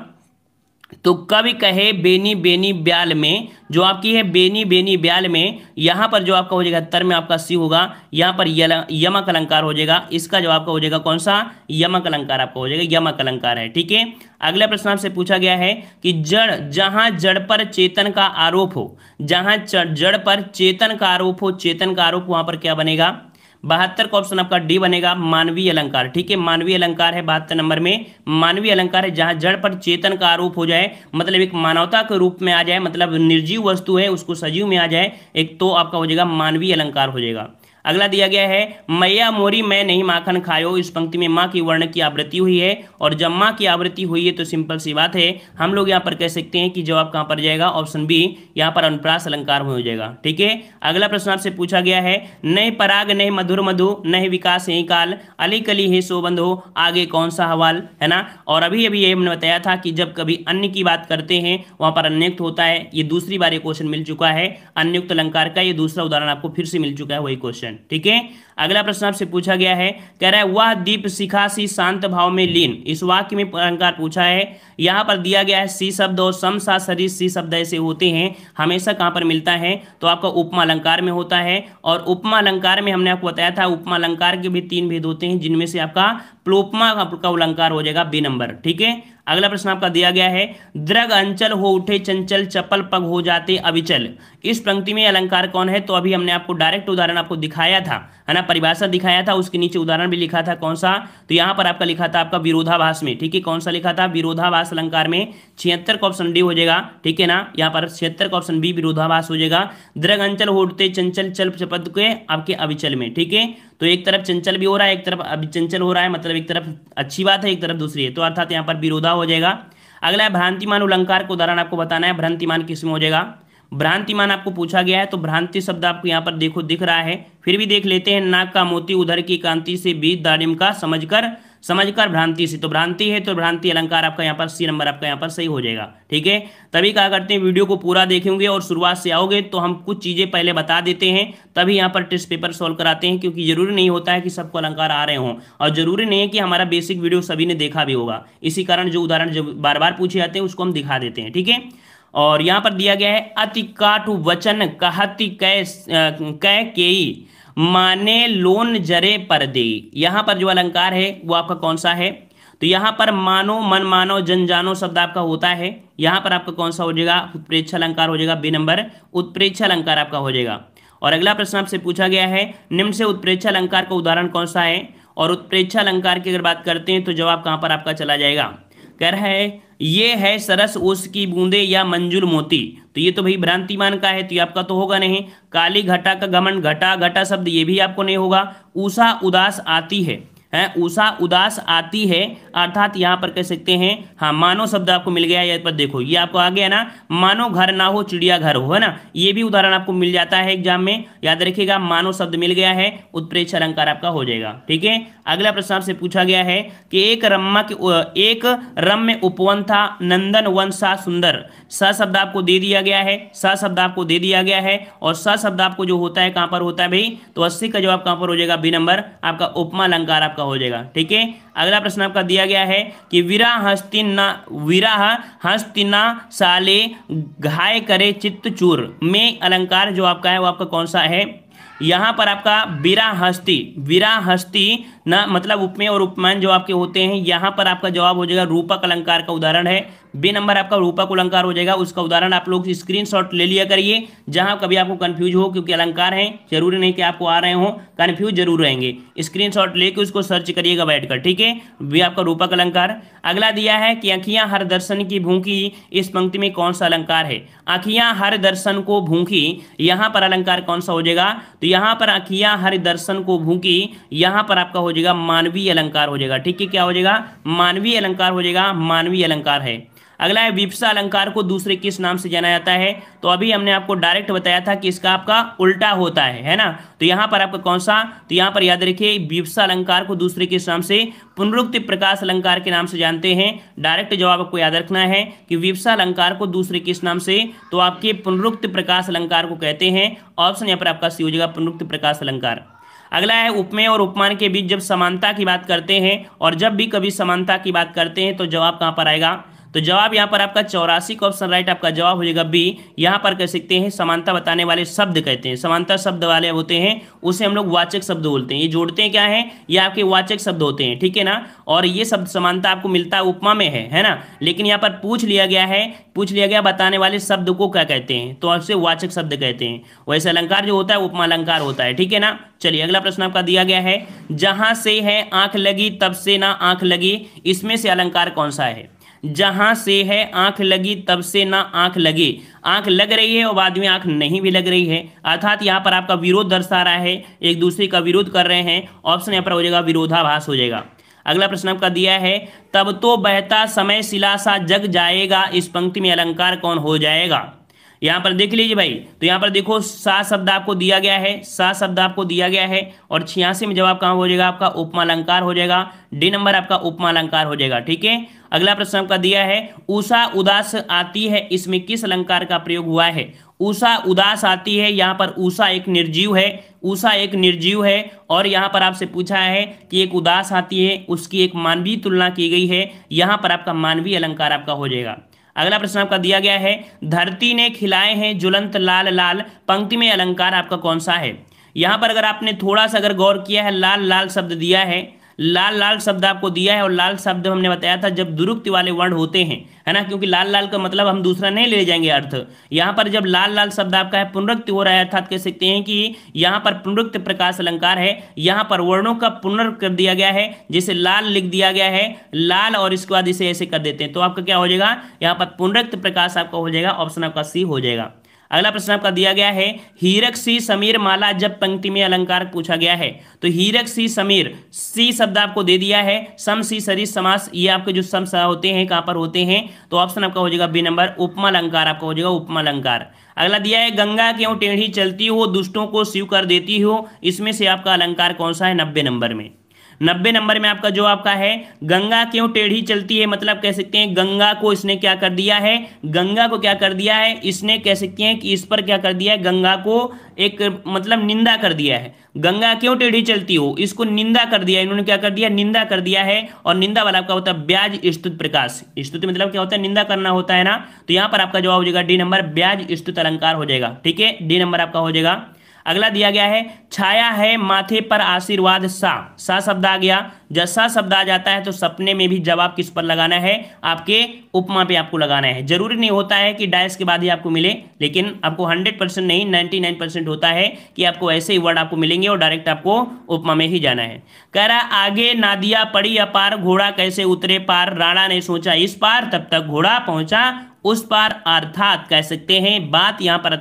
तो कवि कहे बेनी बेनी ब्याल में जो आपकी है बेनी बेनी ब्याल में यहां पर जो आपका हो जाएगा तर में आपका सी होगा यहां पर यमक अलंकार हो जाएगा इसका जवाब का हो जाएगा कौन सा यमक अलंकार आपका हो जाएगा यमक अलंकार है ठीक है अगला प्रश्न आपसे पूछा गया है कि जड़ जहां जड़ पर चेतन का आरोप हो जहां जड़ पर चेतन का आरोप हो चेतन का आरोप वहां पर क्या बनेगा बहत्तर का ऑप्शन आपका डी बनेगा मानवीय अलंकार ठीक है मानवीय अलंकार है बहत्तर नंबर में मानवीय अलंकार है जहां जड़ पर चेतन का आरोप हो जाए मतलब एक मानवता के रूप में आ जाए मतलब निर्जीव वस्तु है उसको सजीव में आ जाए एक तो आपका हो जाएगा मानवीय अलंकार हो जाएगा अगला दिया गया है मैया मोरी मैं नहीं माखन खायो इस पंक्ति में माँ की वर्ण की आवृत्ति हुई है और जब माँ की आवृत्ति हुई है तो सिंपल सी बात है हम लोग यहाँ पर कह सकते हैं कि जवाब कहाँ पर जाएगा ऑप्शन बी यहाँ पर अनुप्रास अलंकार हो जाएगा ठीक है अगला प्रश्न आपसे पूछा गया है नए पराग नए मधुर मधु नए विकास यही काल अली कली है सोबंध हो आगे कौन सा हवाल है ना और अभी अभी ये हमने बताया था कि जब कभी अन्य की बात करते हैं वहाँ पर अन्युक्त होता है ये दूसरी बार ये क्वेश्चन मिल चुका है अन्युक्त अलंकार का ये दूसरा उदाहरण आपको फिर से मिल चुका है वही क्वेश्चन ठीक है अगला प्रश्न आपसे पूछा गया है कह रहा है वह दीप शिखा सी शांत भाव में लीन इस वाक्य में अलंकार पूछा है यहाँ पर दिया गया है सी शब्द और सम सा शरीर सी शब्द ऐसे होते हैं हमेशा कहाँ पर मिलता है तो आपका उपमा अलंकार में होता है और उपमा अलंकार में हमने आपको बताया था उपमा अलंकार के भी तीन भेद होते हैं जिनमें से आपका प्लोपमा का अलंकार हो जाएगा बी नंबर ठीक है अगला प्रश्न आपका दिया गया है द्रग अंचल हो उठे चंचल चपल पग हो जाते अविचल इस पंक्ति में अलंकार कौन है तो अभी हमने आपको डायरेक्ट उदाहरण आपको दिखाया था है ना परिभाषा दिखाया था उसके नीचे उदाहरण भी लिखा था कौन सा तो यहाँ पर आपका लिखा था आपका विरोधाभास में ठीक है कौन सा लिखा था विरोधाभास अलंकार में छिहत्तर का ऑप्शन डी हो जाएगा ठीक है ना यहाँ पर छिहत्तर का ऑप्शन बी विरोधाभास हो जाएगा द्रग अंचल होते चंचल चल चपद के आपके अविचल में ठीक है तो एक तरफ चंचल भी हो रहा है एक तरफ अभिचंचल हो रहा है मतलब एक तरफ अच्छी बात है एक तरफ दूसरी है तो अर्थात यहाँ पर विरोधा हो जाएगा अगला है भ्रांतिमान अलंकार को उदाहरण आपको बताना है भ्रांतिमान किसमें हो जाएगा भ्रांतिमान आपको पूछा गया है तो भ्रांति शब्द आपको यहाँ पर देखो दिख रहा है फिर भी देख लेते हैं नाक का मोती उधर की कांति से बीत दारिम का समझकर समझकर भ्रांति से तो भ्रांति है तो भ्रांति अलंकार आपका यहाँ पर सी नंबर आपका यहाँ पर सही हो जाएगा ठीक है तभी क्या करते हैं वीडियो को पूरा देखेंगे और शुरुआत से आओगे तो हम कुछ चीज़ें पहले बता देते हैं तभी यहाँ पर टेस्ट पेपर सॉल्व कराते हैं क्योंकि जरूरी नहीं होता है कि सबको अलंकार आ रहे हों और जरूरी नहीं है कि हमारा बेसिक वीडियो सभी ने देखा भी होगा इसी कारण जो उदाहरण जो बार बार पूछे जाते हैं उसको हम दिखा देते हैं ठीक है और यहाँ पर दिया गया है अति काटु वचन कहती कै कै के माने लोन जरे पर दे यहाँ पर जो अलंकार है वो आपका कौन सा है तो यहाँ पर मानो मन मानो जन जानो शब्द आपका होता है यहाँ पर आपका कौन सा हो जाएगा उत्प्रेक्ष अलंकार हो जाएगा बी नंबर उत्प्रेक्ष अलंकार आपका हो जाएगा और अगला प्रश्न आपसे पूछा गया है निम्न से उत्प्रेक्ष अलंकार का उदाहरण कौन सा है और उत्प्रेक्ष अलंकार की अगर बात करते हैं तो जवाब कहाँ पर आपका चला जाएगा कह रहा है ये है सरस ओस की बूंदे या मंजुल मोती तो ये तो भाई भ्रांतिमान का है तो ये आपका तो होगा नहीं काली घटा का गमन घटा घटा शब्द ये भी आपको नहीं होगा उषा उदास आती है है उषा उदास आती है अर्थात यहाँ पर कह सकते हैं हाँ मानो शब्द आपको मिल गया यहाँ पर देखो ये आपको आ गया ना मानो घर ना हो चिड़िया घर हो है ना ये भी उदाहरण आपको मिल जाता है एग्जाम में याद रखिएगा मानो शब्द मिल गया है उत्प्रेक्ष अलंकार आपका हो जाएगा ठीक है अगला प्रश्न आपसे पूछा गया है कि एक रम्मा के एक रम्य उपवन था नंदन वन सा सुंदर स शब्द आपको दे दिया गया है स शब्द आपको दे दिया गया है और स शब्द आपको जो होता है कहाँ पर होता है भाई तो अस्सी का जवाब कहाँ पर हो जाएगा बी नंबर आपका उपमा अलंकार आपका हो जाएगा ठीक है अगला प्रश्न आपका दिया गया है कि वीरा हस्तिना वीराह हस्तिना साले घाय करे चित्त चूर में अलंकार जो आपका है वो आपका कौन सा है यहाँ पर आपका विरा हस्ती विरा हस्ती ना मतलब उपमेय और उपमान जो आपके होते हैं यहाँ पर आपका जवाब हो जाएगा रूपक अलंकार का उदाहरण है बे नंबर आपका रूपक अलंकार हो जाएगा उसका उदाहरण आप लोग स्क्रीन ले लिया करिए जहां कभी आपको कंफ्यूज हो क्योंकि अलंकार हैं जरूरी नहीं कि आपको आ रहे हो कन्फ्यूज जरूर रहेंगे स्क्रीन लेके उसको सर्च करिएगा बैठकर ठीक है बे आपका रूपक अलंकार अगला दिया है कि अंखियां हर दर्शन की भूखी इस पंक्ति में कौन सा अलंकार है अंखियां हर दर्शन को भूखी यहां पर अलंकार कौन सा हो जाएगा तो यहां पर अंखियां हर दर्शन को भूखी यहां पर आपका हो जाएगा मानवीय अलंकार हो जाएगा ठीक है क्या हो जाएगा मानवीय अलंकार हो जाएगा मानवीय अलंकार है अगला है विपसा अलंकार को दूसरे किस नाम से जाना जाता है तो अभी हमने आपको डायरेक्ट बताया था कि इसका आपका उल्टा होता है है ना तो यहाँ पर आपका कौन सा तो यहाँ पर याद रखिए विपसा अलंकार को दूसरे किस नाम से पुनरुक्ति प्रकाश अलंकार के नाम से जानते हैं डायरेक्ट जवाब आपको याद रखना है कि विपसा अलंकार को दूसरे किस नाम से तो आपके पुनरुक्त प्रकाश अलंकार को कहते हैं ऑप्शन यहाँ पर आपका सी हो जाएगा पुनरुक्त प्रकाश अलंकार अगला है उपमेय और उपमान के बीच जब समानता की बात करते हैं और जब भी कभी समानता की बात करते हैं तो जवाब कहाँ पर आएगा तो जवाब यहाँ पर आपका चौरासी का ऑप्शन राइट आपका जवाब हो जाएगा बी यहाँ पर कह सकते हैं समानता बताने वाले शब्द कहते हैं समानता शब्द वाले होते हैं उसे हम लोग वाचक शब्द बोलते हैं ये जोड़ते हैं क्या है ये आपके वाचक शब्द होते हैं ठीक है ना और ये शब्द समानता आपको मिलता है उपमा में है है ना लेकिन यहाँ पर पूछ लिया गया है पूछ लिया गया बताने वाले शब्द को क्या कहते हैं तो आपसे वाचक शब्द कहते हैं वैसे अलंकार जो होता है उपमा अलंकार होता है ठीक है ना चलिए अगला प्रश्न आपका दिया गया है जहां से है आंख लगी तब से ना आंख लगी इसमें से अलंकार कौन सा है जहां से है आंख लगी तब से ना आंख लगे आंख लग रही है और बाद में आंख नहीं भी लग रही है अर्थात यहां पर आपका विरोध दर्शा रहा है एक दूसरे का विरोध कर रहे हैं ऑप्शन यहाँ पर हो जाएगा विरोधाभास हो जाएगा अगला प्रश्न आपका दिया है तब तो बहता समय सिलासा जग जाएगा इस पंक्ति में अलंकार कौन हो जाएगा यहां पर देख लीजिए भाई तो यहां पर देखो सा शब्द आपको दिया गया है सा शब्द आपको दिया गया है और छियासी में जवाब कहाँ हो जाएगा आपका उपमा अलंकार हो जाएगा डी नंबर आपका उपमा अलंकार हो जाएगा ठीक है अगला प्रश्न आपका दिया है उषा उदास आती है इसमें किस अलंकार का प्रयोग हुआ है उषा उदास आती है यहाँ पर उषा एक निर्जीव है उषा एक निर्जीव है और यहाँ पर आपसे पूछा है कि एक उदास आती है उसकी एक मानवीय तुलना की गई है यहाँ पर आपका मानवीय अलंकार आपका हो जाएगा अगला प्रश्न आपका दिया गया है धरती ने खिलाए हैं जुलंत लाल लाल पंक्ति में अलंकार आपका कौन सा है यहाँ पर अगर आपने थोड़ा सा अगर गौर किया है लाल लाल शब्द दिया है लाल लाल शब्द आपको दिया है और लाल शब्द हमने बताया था जब दुरुक्ति वाले वर्ण होते हैं है ना क्योंकि लाल लाल का मतलब हम दूसरा नहीं ले जाएंगे अर्थ यहाँ पर जब लाल लाल शब्द आपका है पुनरुक्ति हो रहा है अर्थात कह सकते हैं कि यहाँ पर पुनरुक्त प्रकाश अलंकार है यहाँ पर वर्णों का पुनर् कर दिया गया है जिसे लाल लिख दिया गया है लाल और इसके बाद इसे ऐसे कर देते हैं तो आपका क्या हो जाएगा यहाँ पर पुनरुक्त प्रकाश आपका हो जाएगा ऑप्शन आपका सी हो जाएगा अगला प्रश्न आपका दिया गया है हीरक सी समीर माला जब पंक्ति में अलंकार पूछा गया है तो हीरक सी समीर सी शब्द आपको दे दिया है सम सी सरी समास ये आपके जो सम होते हैं कहां पर होते हैं तो ऑप्शन आपका हो जाएगा बी नंबर उपमा अलंकार आपका हो जाएगा उपमा अलंकार अगला दिया है गंगा क्यों टेढ़ी चलती हो दुष्टों को शिव कर देती हो इसमें से आपका अलंकार कौन सा है नब्बे नंबर में नब्बे नंबर में आपका जो आपका है गंगा क्यों टेढ़ी चलती है मतलब कह सकते हैं गंगा को इसने क्या कर दिया है गंगा को क्या कर दिया है इसने कह सकते हैं कि इस पर क्या कर दिया है गंगा को एक मतलब निंदा कर दिया है गंगा क्यों टेढ़ी चलती हो इसको निंदा कर दिया इन्होंने क्या कर दिया निंदा कर दिया है और निंदा वाला आपका होता है ब्याज स्तुत प्रकाश स्तुत मतलब क्या होता है निंदा करना होता है ना तो यहां पर आपका जवाब हो जाएगा डी नंबर ब्याज स्तुत अलंकार हो जाएगा ठीक है डी नंबर आपका हो जाएगा अगला दिया गया है छाया है माथे पर आशीर्वाद सा सा शब्द आ गया जब सा शब्द आ जाता है तो सपने में भी जवाब किस पर लगाना है आपके उपमा पे आपको लगाना है जरूरी नहीं होता है कि डायस के बाद ही आपको मिले लेकिन आपको 100 परसेंट नहीं 99 परसेंट होता है कि आपको ऐसे ही वर्ड आपको मिलेंगे और डायरेक्ट आपको उपमा में ही जाना है कह रहा आगे नादिया पड़ी अपार घोड़ा कैसे उतरे पार राणा ने सोचा इस पार तब तक घोड़ा पहुंचा उस पार अर्थात कह सकते हैं बात यहां पर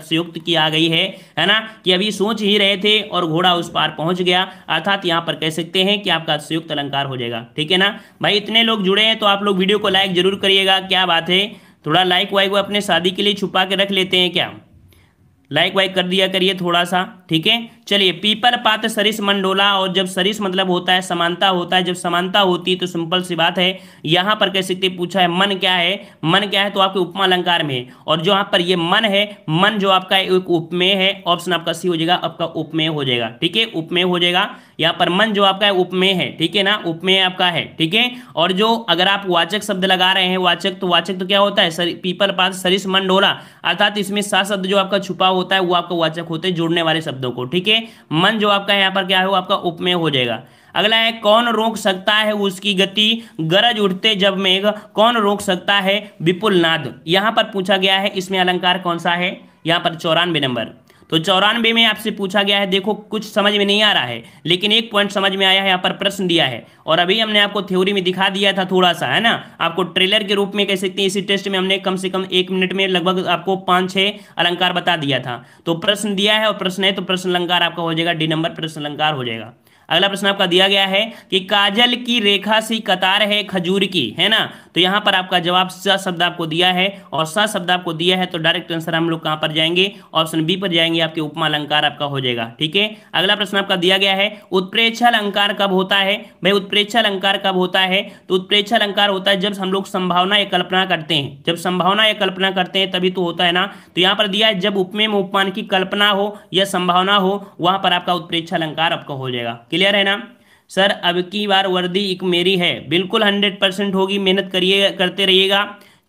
की आ गई है है ना कि अभी सोच ही रहे थे और घोड़ा उस पार पहुंच गया अर्थात यहां पर कह सकते हैं कि आपका अतिशयुक्त अलंकार हो जाएगा ठीक है ना भाई इतने लोग जुड़े हैं तो आप लोग वीडियो को लाइक जरूर करिएगा क्या बात है थोड़ा लाइक वाइक वो अपने शादी के लिए छुपा के रख लेते हैं क्या लाइक वाइक कर दिया करिए थोड़ा सा ठीक है चलिए पीपल पात्र सरिस मंडोला और जब सरिस मतलब होता है समानता होता है जब समानता होती है तो सिंपल सी बात है यहाँ पर कह सकते पूछा है मन क्या है मन क्या है तो आपके उपमा अलंकार में और जो यहां पर ये मन है मन जो आपका एक उपमेय है ऑप्शन आपका सी हो जाएगा आपका उपमेय हो जाएगा ठीक है उपमेय हो जाएगा यहाँ पर मन जो आपका है उपमेय है ठीक है ना उपमेय आपका है ठीक है और जो अगर आप वाचक शब्द लगा रहे हैं वाचक तो वाचक तो क्या होता है सर, पीपल पात्र सरिस मंडोला अर्थात इसमें सात शब्द जो आपका छुपा होता है वो आपका वाचक होते हैं जोड़ने वाले शब्द शब्दों को ठीक है मन जो आपका यहाँ पर क्या है आपका उपमेय हो जाएगा अगला है कौन रोक सकता है उसकी गति गरज उठते जब मेघ कौन रोक सकता है विपुल नाद यहां पर पूछा गया है इसमें अलंकार कौन सा है यहां पर चौरानवे नंबर तो चौरानवे में आपसे पूछा गया है देखो कुछ समझ में नहीं आ रहा है लेकिन एक पॉइंट समझ में आया है यहाँ पर प्रश्न दिया है और अभी हमने आपको थ्योरी में दिखा दिया था थोड़ा सा है ना आपको ट्रेलर के रूप में कह सकते हैं इसी टेस्ट में हमने कम से कम एक मिनट में लगभग आपको पाँच छः अलंकार बता दिया था तो प्रश्न दिया है और प्रश्न है तो प्रश्न अलंकार आपका हो जाएगा डी नंबर प्रश्न अलंकार हो जाएगा अगला प्रश्न आपका दिया गया है कि काजल की रेखा सी कतार है खजूर की है ना तो यहां पर आपका जवाब स शब्द आपको दिया है और स शब्द आपको दिया है तो डायरेक्ट आंसर हम लोग कहां पर जाएंगे ऑप्शन बी पर जाएंगे आपके उपमा अलंकार आपका हो जाएगा ठीक है अगला प्रश्न आपका दिया गया है उत्प्रेक्षा अलंकार कब होता है भाई उत्प्रेक्षा अलंकार कब होता है तो उत्प्रेक्षा अलंकार होता है जब हम लोग संभावना या कल्पना करते हैं जब संभावना या कल्पना करते हैं तभी तो होता है ना तो यहां पर दिया है जब उपमेय में उपमान की कल्पना हो या संभावना हो वहां पर आपका उत्प्रेक्षा अलंकार आपका हो जाएगा क्लियर है ना सर अब की बार वर्दी एक मेरी है बिल्कुल हंड्रेड परसेंट होगी मेहनत करिए करते रहिएगा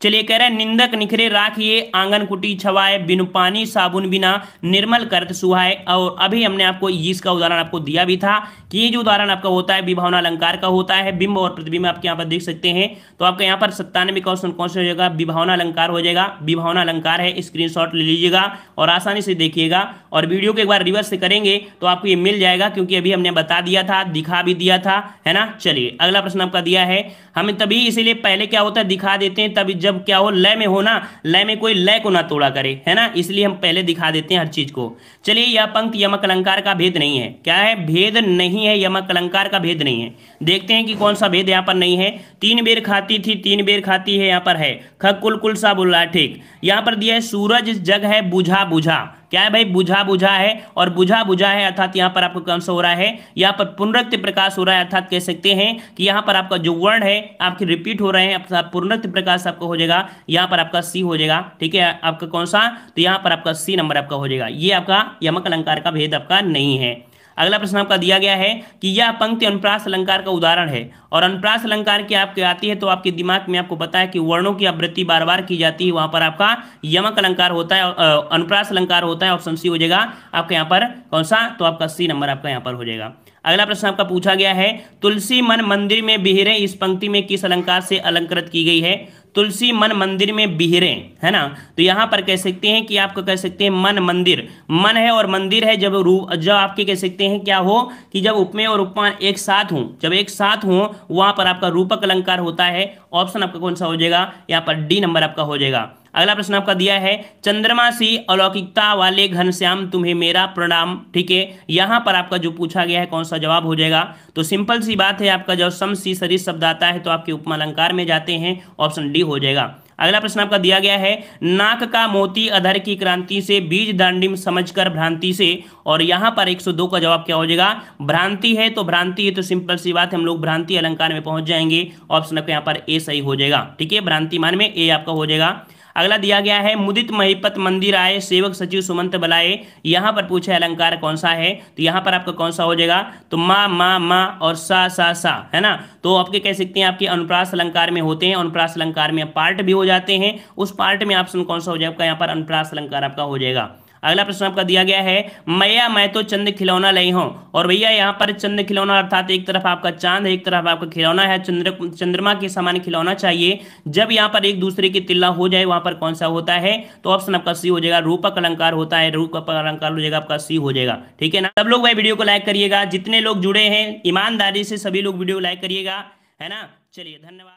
चलिए कह रहे निंदक निखरे राखिए आंगन कुटी छवाए बिन पानी साबुन बिना निर्मल करत सुहाए और अभी हमने आपको इसका उदाहरण आपको दिया भी था कि ये जो उदाहरण आपका होता है विभावना अलंकार का होता है बिंब और प्रतिबिंब आपके यहाँ पर देख सकते हैं तो आपका यहाँ पर सत्तानवे क्वेश्चन कौन सा हो जाएगा विभावना अलंकार हो जाएगा विभावना अलंकार है स्क्रीन ले लीजिएगा और आसानी से देखिएगा और वीडियो को एक बार रिवर्स से करेंगे तो आपको ये मिल जाएगा क्योंकि अभी हमने बता दिया था दिखा भी दिया था है ना चलिए अगला प्रश्न आपका दिया है हमें तभी इसीलिए पहले क्या होता है दिखा देते हैं तभी जब जब क्या हो लय में हो ना लय में कोई लय को ना तोड़ा करे है ना इसलिए हम पहले दिखा देते हैं हर चीज को चलिए यह पंक्ति यमक अलंकार का भेद नहीं है क्या है भेद नहीं है यमक अलंकार का भेद नहीं है देखते हैं कि कौन सा भेद यहाँ पर नहीं है तीन बेर खाती थी तीन बेर खाती है यहाँ पर है ख कुल कुल सा बोला ठीक यहाँ पर दिया है सूरज जग है बुझा बुझा क्या है भाई बुझा बुझा है और बुझा बुझा है अर्थात यहाँ पर आपको कौन सा हो रहा है यहाँ पर पुनरक्त प्रकाश हो रहा है अर्थात कह सकते हैं कि यहाँ पर आपका जो वर्ड है आपके रिपीट हो रहे हैं अर्थात पुनरक्त प्रकाश आपका हो जाएगा यहाँ पर आपका सी हो जाएगा ठीक है आपका कौन सा तो यहाँ पर आपका सी नंबर आपका हो जाएगा ये आपका यमक अलंकार का भेद आपका नहीं है अगला प्रश्न आपका दिया गया है कि यह पंक्ति अनुप्रास अलंकार का उदाहरण है और अनुप्रास अलंकार की आपके आती है तो आपके दिमाग में आपको बताया कि वर्णों की आवृत्ति बार बार की जाती है वहां पर आपका यमक अलंकार होता है अनुप्रास अलंकार होता है ऑप्शन सी हो जाएगा आपके यहाँ पर कौन सा तो आपका सी नंबर आपका यहाँ पर हो जाएगा अगला प्रश्न आपका पूछा गया है तुलसी मन मंदिर में बिहरे इस पंक्ति में किस अलंकार से अलंकृत की गई है तुलसी मन मंदिर में बिहरे है ना तो यहाँ पर कह सकते हैं कि आपको कह सकते हैं मन मंदिर मन है और मंदिर है जब रूप जब आपके कह सकते हैं क्या हो कि जब उपमेय और उपमान एक साथ हो जब एक साथ हो वहां पर आपका रूपक अलंकार होता है ऑप्शन आपका कौन सा हो जाएगा यहाँ पर डी नंबर आपका हो जाएगा अगला प्रश्न आपका दिया है चंद्रमा सी अलौकिकता वाले घनश्याम तुम्हें मेरा प्रणाम ठीक है यहां पर आपका जो पूछा गया है कौन सा जवाब हो जाएगा तो सिंपल सी बात है आपका जब सम सी सरिस शब्द आता है तो आपके उपमा अलंकार में जाते हैं ऑप्शन डी हो जाएगा अगला प्रश्न आपका दिया गया है नाक का मोती अधर की क्रांति से बीज दांडिम समझकर भ्रांति से और यहां पर 102 का जवाब क्या हो जाएगा भ्रांति है तो भ्रांति है तो सिंपल सी बात हम लोग भ्रांति अलंकार में पहुंच जाएंगे ऑप्शन आपका यहां पर ए सही हो जाएगा ठीक है भ्रांति मान में ए आपका हो जाएगा अगला दिया गया है मुदित महिपत मंदिर आए सेवक सचिव सुमंत बलाए यहाँ पर पूछे अलंकार कौन सा है तो यहाँ पर आपका कौन सा हो जाएगा तो मा मा मा और सा सा सा है ना तो आपके कह सकते हैं आपके अनुप्रास अलंकार में होते हैं अनुप्रास अलंकार में पार्ट भी हो जाते हैं उस पार्ट में ऑप्शन कौन सा हो जाएगा आपका यहाँ पर अनुप्रास अलंकार आपका हो जाएगा अगला प्रश्न आपका दिया गया है मैया मैं तो चंद खिलौना लई हूँ और भैया यहाँ पर चंद खिलौना अर्थात एक तरफ आपका चांद एक तरफ आपका खिलौना है चंद्र चंद्रमा के समान खिलौना चाहिए जब यहाँ पर एक दूसरे की तिल्ला हो जाए वहां पर कौन सा होता है तो ऑप्शन आपका सी हो जाएगा रूपक अलंकार होता है रूपक अलंकार हो जाएगा आपका सी हो जाएगा ठीक है ना सब लोग भाई वीडियो को लाइक करिएगा जितने लोग जुड़े हैं ईमानदारी से सभी लोग वीडियो लाइक करिएगा है ना चलिए धन्यवाद